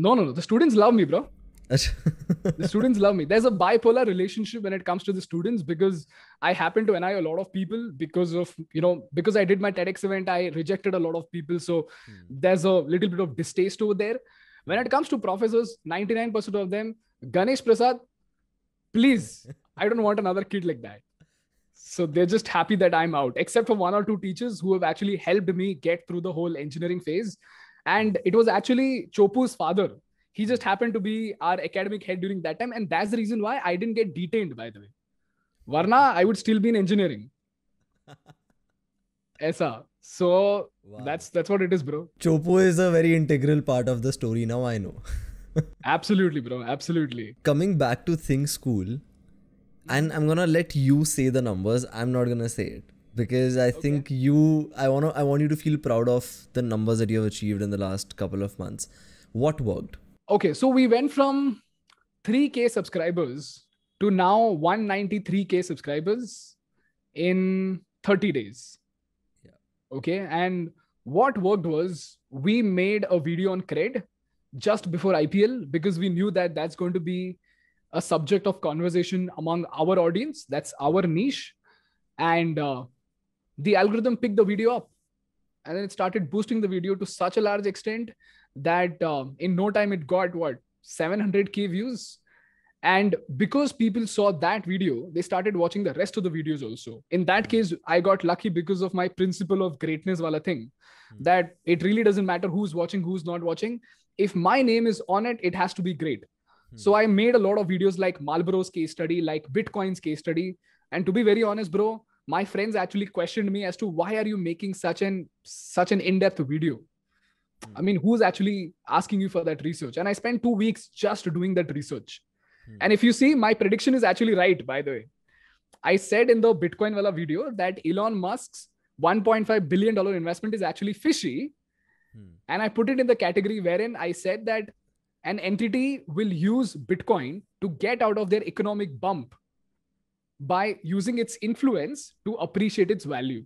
B: no
A: no no the students love me bro the students love me. There's a bipolar relationship when it comes to the students because I happen to annoy a lot of people because of, you know, because I did my TEDx event, I rejected a lot of people. So hmm. there's a little bit of distaste over there. When it comes to professors, 99% of them, Ganesh Prasad, please, I don't want another kid like that. So they're just happy that I'm out, except for one or two teachers who have actually helped me get through the whole engineering phase. And it was actually Chopu's father he just hmm. happened to be our academic head during that time, and that's the reason why I didn't get detained. By the way, Varna, I would still be in engineering. Esa. So wow. that's that's what it is, bro.
B: Chopo is a very integral part of the story. Now I know.
A: absolutely, bro. Absolutely.
B: Coming back to Think School, and I'm gonna let you say the numbers. I'm not gonna say it because I okay. think you. I wanna. I want you to feel proud of the numbers that you have achieved in the last couple of months. What worked?
A: okay, so we went from 3K subscribers to now 193K subscribers in 30 days. Yeah. Okay. And what worked was we made a video on cred just before IPL because we knew that that's going to be a subject of conversation among our audience. That's our niche. And uh, the algorithm picked the video up and then it started boosting the video to such a large extent that um, in no time it got what 700k views and because people saw that video they started watching the rest of the videos also in that hmm. case i got lucky because of my principle of greatness wala thing mm-hmm. that it really doesn't matter who's watching who's not watching if my name is on it it has to be great mm-hmm. so i made a lot of videos like marlboro's case study like bitcoin's case study and to be very honest bro my friends actually questioned me as to why are you making such an such an in-depth video I mean, who's actually asking you for that research? And I spent two weeks just doing that research. Hmm. And if you see, my prediction is actually right, by the way. I said in the Bitcoin Walla video that Elon Musk's $1.5 billion investment is actually fishy. Hmm. And I put it in the category wherein I said that an entity will use Bitcoin to get out of their economic bump by using its influence to appreciate its value.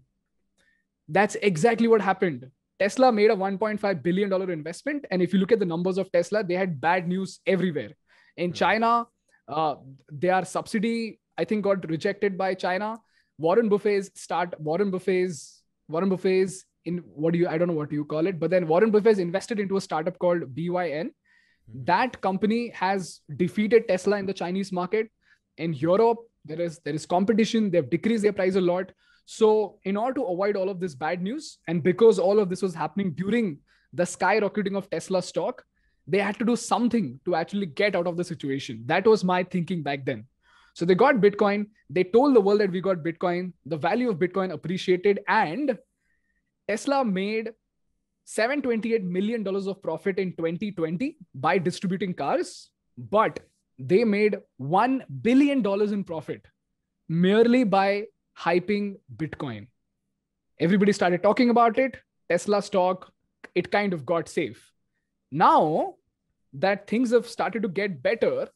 A: That's exactly what happened Tesla made a $1.5 billion investment. And if you look at the numbers of Tesla, they had bad news everywhere. In hmm. China, uh, their subsidy, I think, got rejected by China. Warren Buffet's start, Warren Buffet's, Warren Buffet's in what do you, I don't know what you call it, but then Warren Buffet's invested into a startup called BYN. Hmm. That company has defeated Tesla in the Chinese market. In Europe, there is there is competition. They've decreased their price a lot. So, in order to avoid all of this bad news, and because all of this was happening during the skyrocketing of Tesla stock, they had to do something to actually get out of the situation. That was my thinking back then. So, they got Bitcoin. They told the world that we got Bitcoin. The value of Bitcoin appreciated, and Tesla made $728 million of profit in 2020 by distributing cars, but they made $1 billion in profit merely by hyping Bitcoin. Everybody started talking about it. Tesla stock, it kind of got safe. Now that things have started to get better,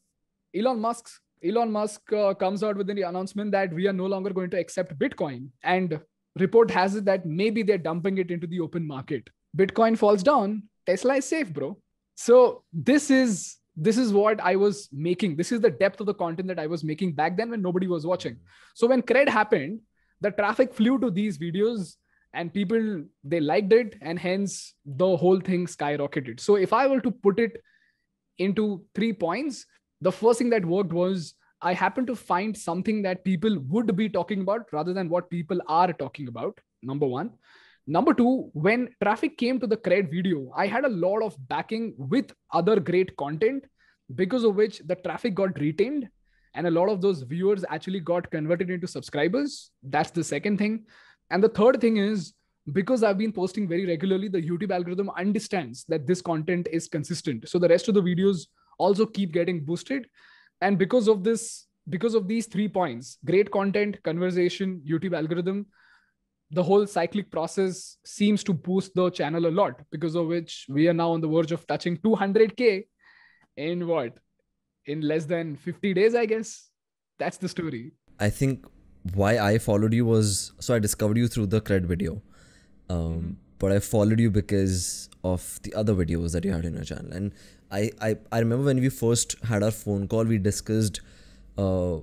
A: Elon Musk's Elon Musk uh, comes out with the announcement that we are no longer going to accept Bitcoin. And report has it that maybe they're dumping it into the open market. Bitcoin falls down, Tesla is safe, bro. So this is this is what I was making. This is the depth of the content that I was making back then when nobody was watching. So when cred happened, the traffic flew to these videos and people they liked it and hence the whole thing skyrocketed. So if I were to put it into three points, the first thing that worked was I happened to find something that people would be talking about rather than what people are talking about. Number 1. Number two, when traffic came to the cred video, I had a lot of backing with other great content because of which the traffic got retained and a lot of those viewers actually got converted into subscribers. That's the second thing. And the third thing is because I've been posting very regularly, the YouTube algorithm understands that this content is consistent. So the rest of the videos also keep getting boosted. And because of this, because of these three points great content, conversation, YouTube algorithm the whole cyclic process seems to boost the channel a lot because of which we are now on the verge of touching 200k in what in less than 50 days i guess that's the story
B: i think why i followed you was so i discovered you through the cred video um, mm-hmm. but i followed you because of the other videos that you had in your channel and i i, I remember when we first had our phone call we discussed uh,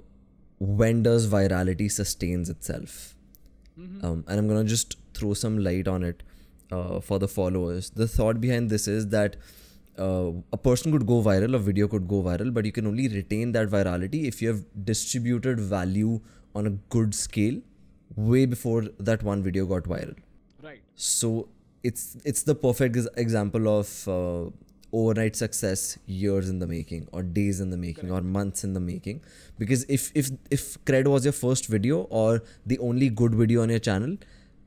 B: when does virality sustains itself mm-hmm. um, and i'm gonna just throw some light on it uh, for the followers the thought behind this is that uh, a person could go viral a video could go viral but you can only retain that virality if you have distributed value on a good scale way before that one video got viral right so it's it's the perfect example of uh, overnight success years in the making or days in the making Correct. or months in the making because if if if cred was your first video or the only good video on your channel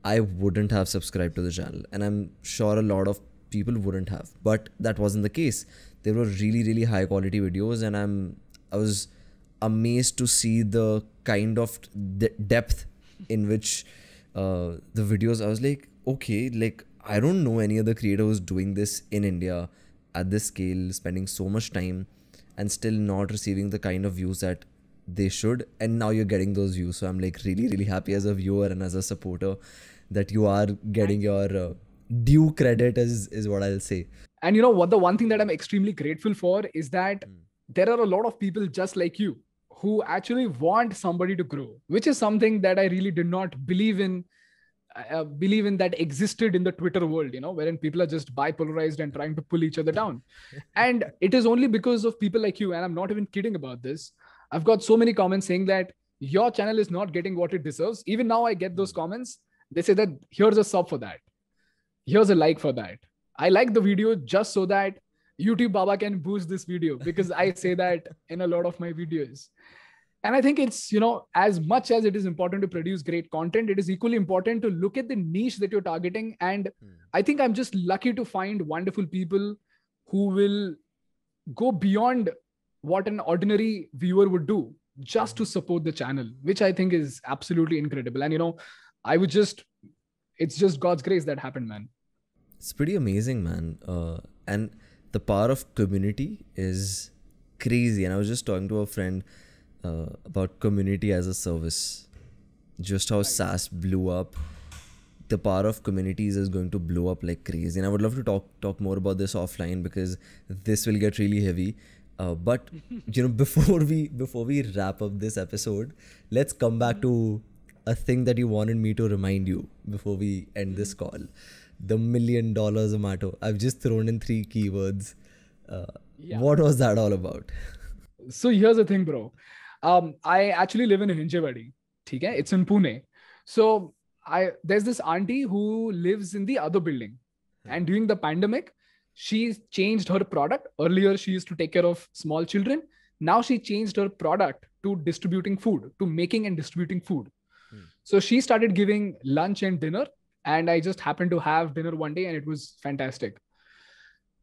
B: i wouldn't have subscribed to the channel and i'm sure a lot of people wouldn't have but that wasn't the case there were really really high quality videos and i'm i was amazed to see the kind of de depth in which uh, the videos i was like okay like i don't know any other creator who's doing this in india at this scale, spending so much time and still not receiving the kind of views that they should. And now you're getting those views. So I'm like really, really happy as a viewer and as a supporter that you are getting your uh, due credit is, is what I'll say.
A: And you know what? The one thing that I'm extremely grateful for is that mm. there are a lot of people just like you who actually want somebody to grow, which is something that I really did not believe in I believe in that existed in the Twitter world, you know, wherein people are just bipolarized and trying to pull each other down. and it is only because of people like you, and I'm not even kidding about this. I've got so many comments saying that your channel is not getting what it deserves. Even now, I get those hmm. comments. They say that here's a sub for that, here's a like for that. I like the video just so that YouTube Baba can boost this video because I say that in a lot of my videos and i think it's you know as much as it is important to produce great content it is equally important to look at the niche that you're targeting and mm. i think i'm just lucky to find wonderful people who will go beyond what an ordinary viewer would do just to hmm. support the channel which i think is absolutely incredible and you know i would just it's just god's grace that happened man
B: it's pretty amazing man uh, and the power of community is crazy and i was just talking to a friend uh, about community as a service. Just how right. SaaS blew up. The power of communities is going to blow up like crazy, and I would love to talk talk more about this offline because this will get really heavy. Uh, but you know, before we before we wrap up this episode, let's come back to a thing that you wanted me to remind you before we end this mm-hmm. call. The million dollars Zomato. I've just thrown in three keywords. Uh, yeah. What was that all about? So here's the thing, bro um, I actually live in
A: Hinjewadi. Okay, it's in Pune. So I there's this auntie who lives in the other building, hmm. and during the pandemic, she changed her product. Earlier, she used to take care of small children. Now she changed her product to distributing food, to making and distributing food. Hmm. So she started giving lunch and dinner, and I just happened to have dinner one day, and it was fantastic.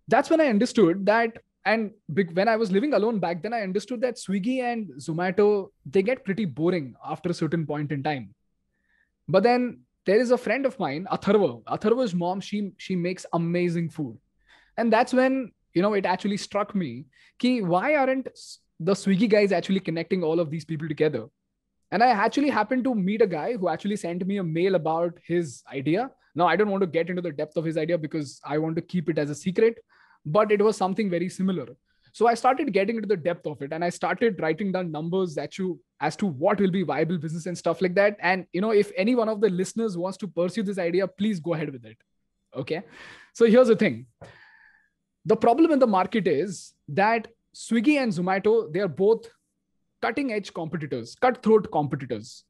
A: That's when I understood that and when I was living alone back then, I understood that Swiggy and Zomato they get pretty boring after a certain point in time. But then there is a friend of mine, Atharva. Atharva's mom, she she makes amazing food, and that's when you know it actually struck me: ki why aren't the Swiggy guys actually connecting all of these people together? And I actually happened to meet a guy who actually sent me a mail about his idea. Now I don't want to get into the depth of his idea because I want to keep it as a secret but it was something very similar so i started getting into the depth of it and i started writing down numbers that you as to what will be viable business and stuff like that and you know if any one of the listeners wants to pursue this idea please go ahead with it okay so here's the thing the problem in the market is that swiggy and zomato they are both cutting edge competitors cutthroat competitors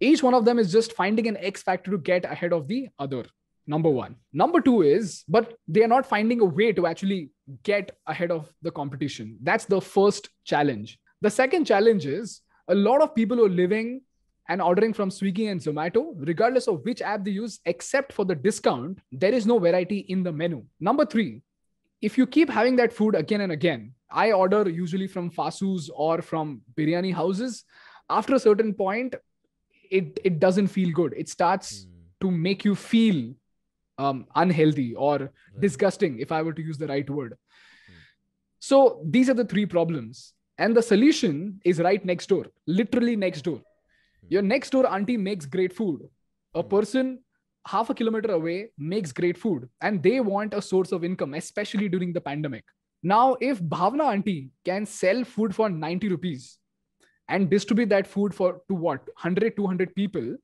A: each one of them is just finding an x factor to get ahead of the other number one. Number two is, but they are not finding a way to actually get ahead of the competition. That's the first challenge. The second challenge is a lot of people who are living and ordering from Swiggy and Zomato, regardless of which app they use, except for the discount, there is no variety in the menu. Number three, if you keep having that food again and again, I order usually from Fasu's or from biryani houses. After a certain point, it, it doesn't feel good. It starts mm. to make you feel um, unhealthy or right. disgusting, if I were to use the right word. Hmm. So these are the three problems. And the solution is right next door, literally next door. Hmm. Your next door auntie makes great food. A hmm. person half a kilometer away makes great food and they want a source of income, especially during the pandemic. Now, if Bhavna auntie can sell food for 90 rupees and distribute that food for to what 100, 200 people,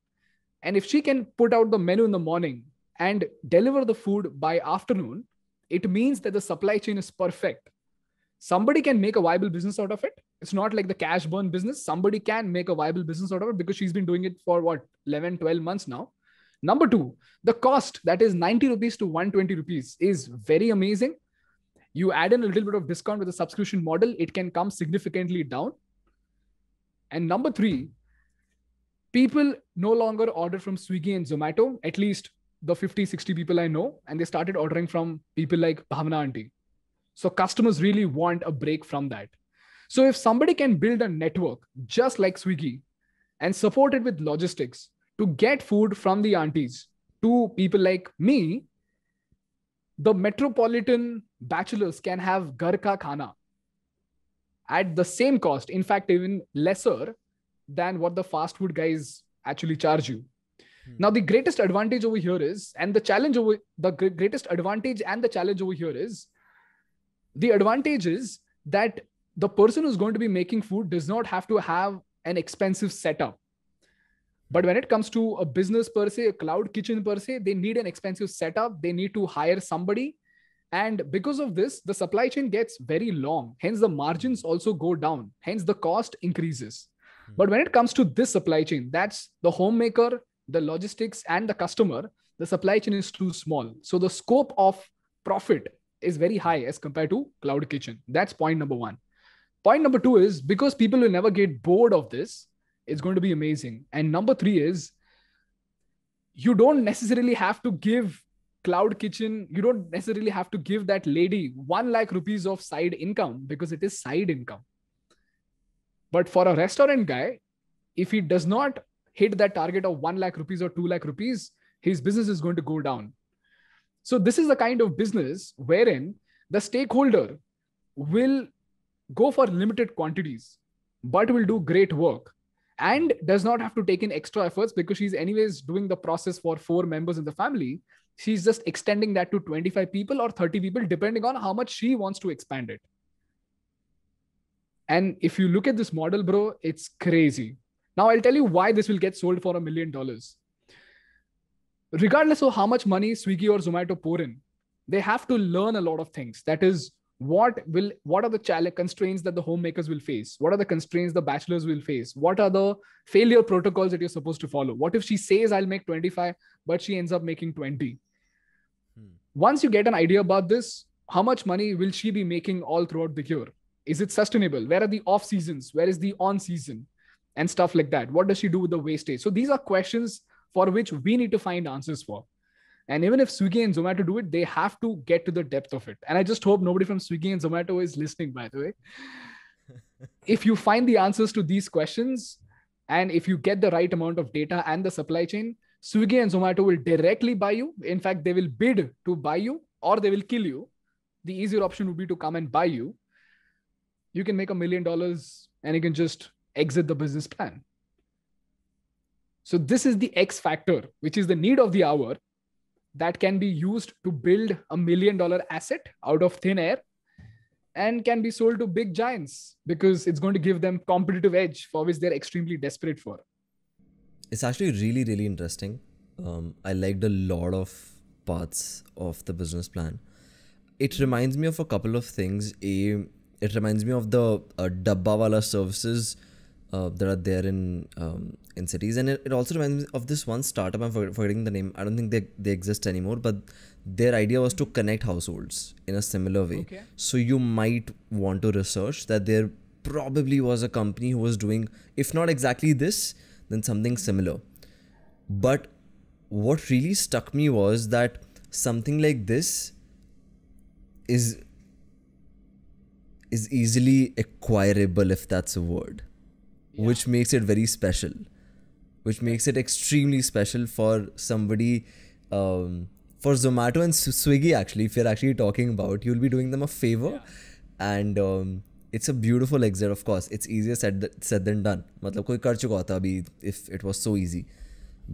A: and if she can put out the menu in the morning and deliver the food by afternoon it means that the supply chain is perfect somebody can make a viable business out of it it's not like the cash burn business somebody can make a viable business out of it because she's been doing it for what 11 12 months now number 2 the cost that is 90 rupees to 120 rupees is very amazing you add in a little bit of discount with the subscription model it can come significantly down and number 3 people no longer order from swiggy and zomato at least the 50, 60 people I know, and they started ordering from people like Bhavana Auntie. So customers really want a break from that. So if somebody can build a network just like Swiggy and support it with logistics to get food from the aunties to people like me, the metropolitan bachelors can have ghar ka khana at the same cost, in fact, even lesser than what the fast food guys actually charge you Hmm. Now, the greatest advantage over here is, and the challenge over the greatest advantage and the challenge over here is the advantage is that the person who's going to be making food does not have to have an expensive setup. But when it comes to a business per se, a cloud kitchen per se, they need an expensive setup. They need to hire somebody. And because of this, the supply chain gets very long. Hence, the margins also go down. Hence, the cost increases. Hmm. But when it comes to this supply chain, that's the homemaker, the logistics and the customer, the supply chain is too small. So the scope of profit is very high as compared to Cloud Kitchen. That's point number one. Point number two is because people will never get bored of this, it's going to be amazing. And number three is you don't necessarily have to give Cloud Kitchen, you don't necessarily have to give that lady one lakh rupees of side income because it is side income. But for a restaurant guy, if he does not hit that target of 1 lakh rupees or 2 lakh rupees, his business is going to go down. So, this is the kind of business wherein the stakeholder will go for limited quantities, but will do great work and does not have to take in extra efforts because she's, anyways, doing the process for four members in the family. She's just extending that to 25 people or 30 people, depending on how much she wants to expand it. And if you look at this model, bro, it's crazy. Now I'll tell you why this will get sold for a million dollars. Regardless of how much money Swiggy or Zomato pour in, they have to learn a lot of things. That is, what will what are the challenge constraints that the homemakers will face what are the constraints the bachelors will face what are the failure protocols that you're supposed to follow what if she says i'll make 25 but she ends up making 20 hmm. once you get an idea about this how much money will she be making all throughout the year is it sustainable where are the off seasons where is the on season and stuff like that what does she do with the wastage so these are questions for which we need to find answers for and even if swiggy and zomato do it they have to get to the depth of it and i just hope nobody from swiggy and zomato is listening by the way if you find the answers to these questions and if you get the right amount of data and the supply chain swiggy and zomato will directly buy you in fact they will bid to buy you or they will kill you the easier option would be to come and buy you you can make a million dollars and you can just exit the business plan. So, this is the X factor, which is the need of the hour that can be used to build a million dollar asset out of thin air and can be sold to big giants because it's going to give them competitive edge for which they're extremely desperate for
B: it's actually really really interesting um, i liked a lot of parts of the business plan it reminds me of a couple of things a it reminds me of the uh, wala services uh, that are there in um, in cities. And it, it, also reminds me of this one startup. I'm forgetting the name. I don't think they they exist anymore. But their idea was to connect households in a similar way. Okay. So you might want to research that there probably was a company who was doing, if not exactly this, then something similar. But what really stuck me was that something like this is is easily acquirable if that's a word yeah. which makes it very special which makes it extremely special for somebody um, for zomato and swiggy actually if you're actually talking about you'll be doing them a favor yeah. and um, it's a beautiful exit of course it's easier said th- said than done मतलब कोई कर चुका होता अभी if it was so easy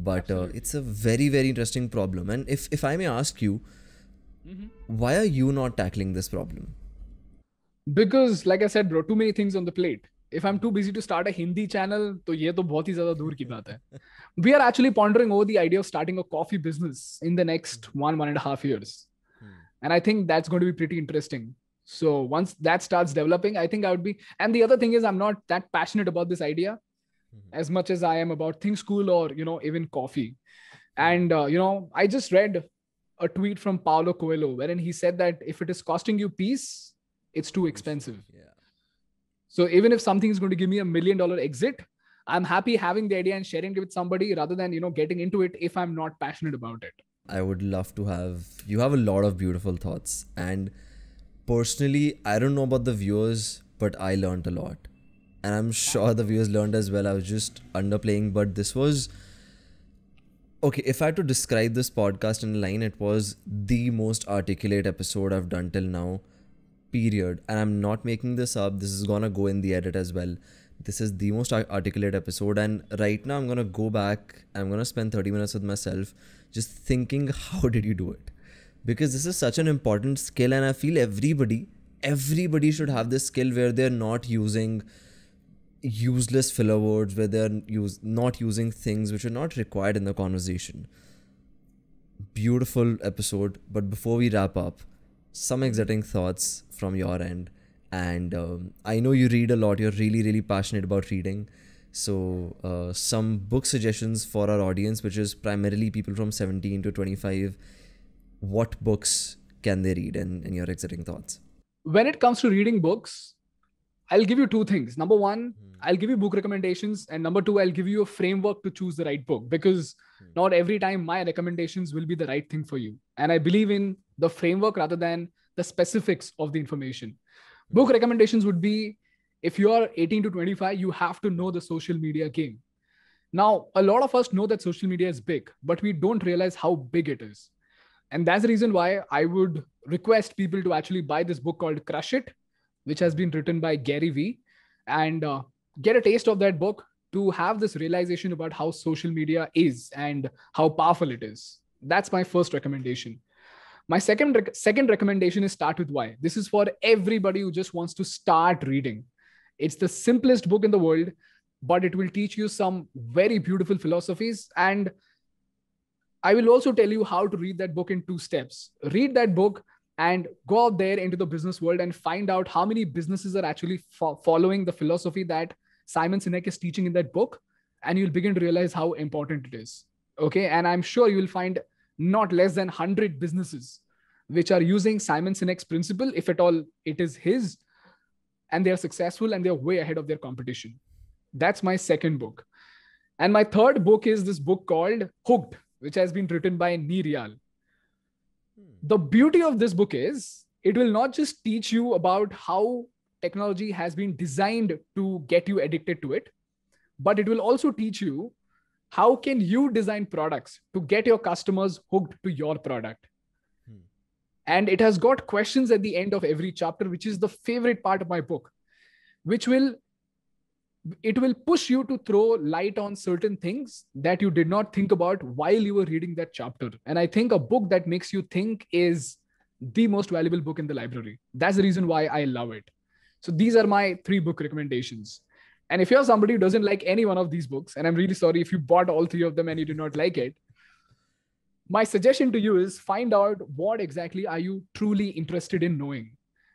B: but uh, it's a very very interesting problem and if if i may ask you mm-hmm. why are you not tackling this problem because
A: like i said bro too many things on the plate if I'm too busy to start a Hindi channel, तो ये तो बहुत ही ज़्यादा दूर की We are actually pondering over the idea of starting a coffee business in the next hmm. one one and a half years, hmm. and I think that's going to be pretty interesting. So once that starts developing, I think I would be. And the other thing is, I'm not that passionate about this idea hmm. as much as I am about Think School or you know even coffee. And uh, you know, I just read a tweet from Paulo Coelho wherein he said that if it is costing you peace, it's too expensive. Yeah. So even if something is going to give me a million dollar exit, I'm happy having the idea and sharing it with somebody rather than, you know, getting into it if I'm not passionate about it.
B: I would love to have you have a lot of beautiful thoughts and personally, I don't know about the viewers, but I learned a lot. And I'm sure the viewers learned as well. I was just underplaying, but this was okay. If I had to describe this podcast in a line, it was the most articulate episode I've done till now period and i'm not making this up this is gonna go in the edit as well this is the most articulate episode and right now i'm gonna go back i'm gonna spend 30 minutes with myself just thinking how did you do it because this is such an important skill and i feel everybody everybody should have this skill where they're not using useless filler words where they're use, not using things which are not required in the conversation beautiful episode but before we wrap up some exciting thoughts from your end. And um, I know you read a lot, you're really, really passionate about reading. So, uh, some book suggestions for our audience, which is primarily people from 17 to 25, what books can they read and, and your exciting thoughts?
A: When it comes to reading books, I'll give you two things. Number one, hmm. I'll give you book recommendations, and number two, I'll give you a framework to choose the right book because hmm. not every time my recommendations will be the right thing for you. And I believe in the framework rather than the specifics of the information. Hmm. Book recommendations would be if you are 18 to 25, you have to know the social media game. Now, a lot of us know that social media is big, but we don't realize how big it is. And that's the reason why I would request people to actually buy this book called Crush It, which has been written by Gary Vee. And uh, get a taste of that book to have this realization about how social media is and how powerful it is. That's my first recommendation. My second rec- second recommendation is Start with Why. This is for everybody who just wants to start reading. It's the simplest book in the world, but it will teach you some very beautiful philosophies and I will also tell you how to read that book in two steps. Read that book and go out there into the business world and find out how many businesses are actually fo- following the philosophy that Simon Sinek is teaching in that book, and you'll begin to realize how important it is. Okay, and I'm sure you will find not less than 100 businesses which are using Simon Sinek's principle, if at all it is his, and they are successful and they're way ahead of their competition. That's my second book. And my third book is this book called Hooked, which has been written by Nirial. Hmm. The beauty of this book is it will not just teach you about how technology has been designed to get you addicted to it but it will also teach you how can you design products to get your customers hooked to your product hmm. and it has got questions at the end of every chapter which is the favorite part of my book which will it will push you to throw light on certain things that you did not think about while you were reading that chapter and i think a book that makes you think is the most valuable book in the library that's the reason why i love it so these are my three book recommendations. And if you're somebody who doesn't like any one of these books, and I'm really sorry if you bought all three of them and you did not like it, my suggestion to you is find out what exactly are you truly interested in knowing.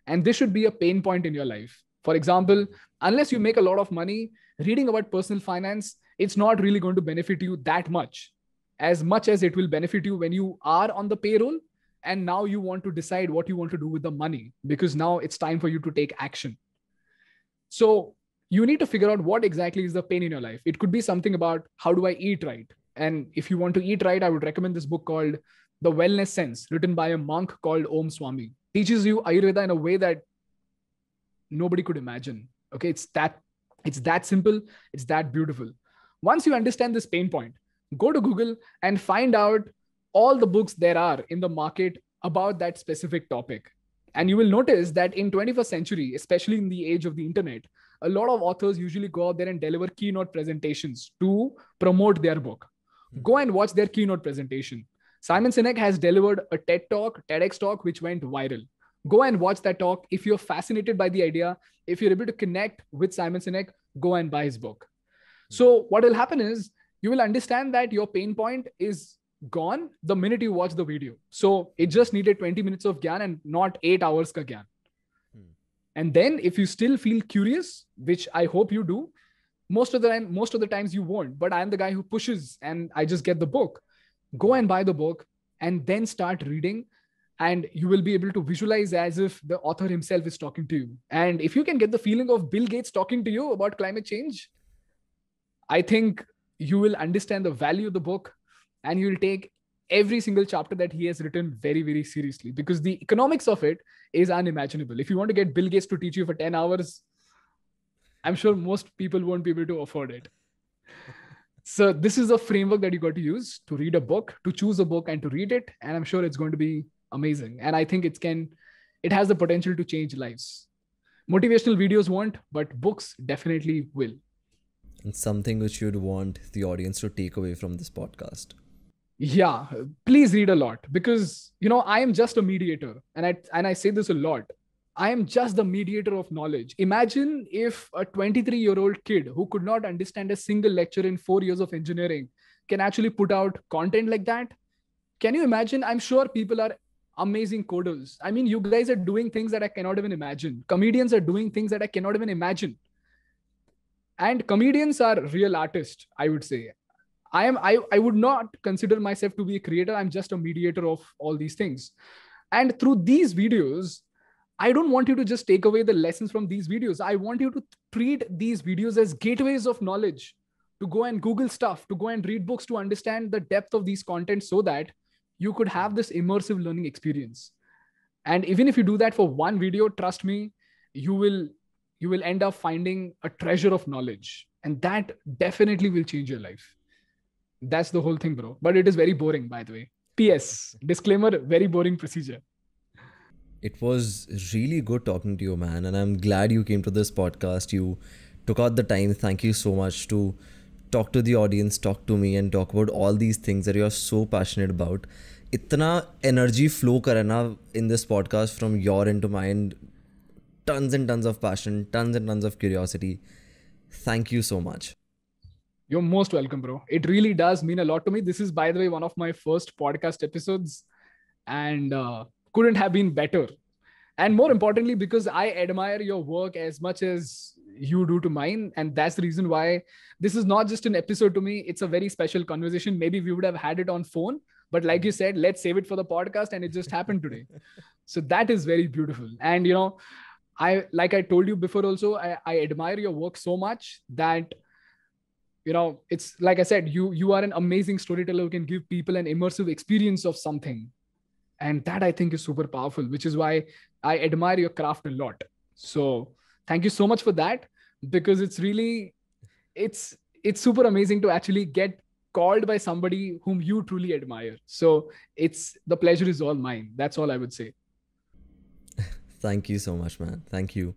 A: And this should be a pain point in your life. For example, unless you make a lot of money, reading about personal finance, it's not really going to benefit you that much, as much as it will benefit you when you are on the payroll and now you want to decide what you want to do with the money because now it's time for you to take action so you need to figure out what exactly is the pain in your life it could be something about how do i eat right and if you want to eat right i would recommend this book called the wellness sense written by a monk called om swami teaches you ayurveda in a way that nobody could imagine okay it's that it's that simple it's that beautiful once you understand this pain point go to google and find out all the books there are in the market about that specific topic. And you will notice that in 21st century, especially in the age of the internet, a lot of authors usually go out there and deliver keynote presentations to promote their book. Mm-hmm. Go and watch their keynote presentation. Simon Sinek has delivered a TED talk, TEDx talk, which went viral. Go and watch that talk. If you're fascinated by the idea, if you're able to connect with Simon Sinek, go and buy his book. Mm-hmm. So, what will happen is you will understand that your pain point is gone the minute you watch the video. So it just needed 20 minutes of GAN and not eight hours ka GAN. Hmm. And then if you still feel curious, which I hope you do, most of the time, most of the times you won't, but I'm the guy who pushes and I just get the book. Go and buy the book and then start reading. And you will be able to visualize as if the author himself is talking to you. And if you can get the feeling of Bill Gates talking to you about climate change, I think you will understand the value of the book and you'll take every single chapter that he has written very very seriously because the economics of it is unimaginable if you want to get bill gates to teach you for 10 hours i'm sure most people won't be able to afford it so this is a framework that you got to use to read a book to choose a book and to read it and i'm sure it's going to be amazing and i think it can it has the potential to change lives motivational videos won't but books definitely will
B: and something which you'd want the audience to take away from this podcast
A: yeah please read a lot because you know i am just a mediator and i and i say this a lot i am just the mediator of knowledge imagine if a 23 year old kid who could not understand a single lecture in 4 years of engineering can actually put out content like that can you imagine i'm sure people are amazing coders i mean you guys are doing things that i cannot even imagine comedians are doing things that i cannot even imagine and comedians are real artists i would say i am i, I would not consider myself to be a creator i'm just a mediator of all these things and through these videos I don't want you to just take away the lessons from these videos. I want you to treat these videos as gateways of knowledge to go and Google stuff, to go and read books, to understand the depth of these contents so that you could have this immersive learning experience. And even if you do that for one video, trust me, you will you will end up finding a treasure of knowledge and that definitely will change your life that's the whole thing, bro. But it is very boring, by the way. P.S. Disclaimer very boring procedure.
B: It was really good talking to you, man. And I'm glad you came to this podcast. You took out the time. Thank you so much to talk to the audience, talk to me, and talk about all these things that you are so passionate about. इतना energy flow करना in in this podcast from your mine. To mind tons and tons of passion, tons and tons of curiosity. Thank you so much.
A: You're most welcome, bro. It really does mean a lot to me. This is, by the way, one of my first podcast episodes, and uh, couldn't have been better. And more importantly, because I admire your work as much as you do to mine. And that's the reason why this is not just an episode to me, it's a very special conversation. Maybe we would have had it on phone, but like you said, let's save it for the podcast. And it just happened today. so that is very beautiful. And, you know, I, like I told you before also, I, I admire your work so much that you know it's like i said you you are an amazing storyteller who can give people an immersive experience of something and that i think is super powerful which is why i admire your craft a lot so thank you so much for that because it's really it's it's super amazing to actually get called by somebody whom you truly admire so it's the pleasure is all mine that's all i would say
B: thank you so much man thank you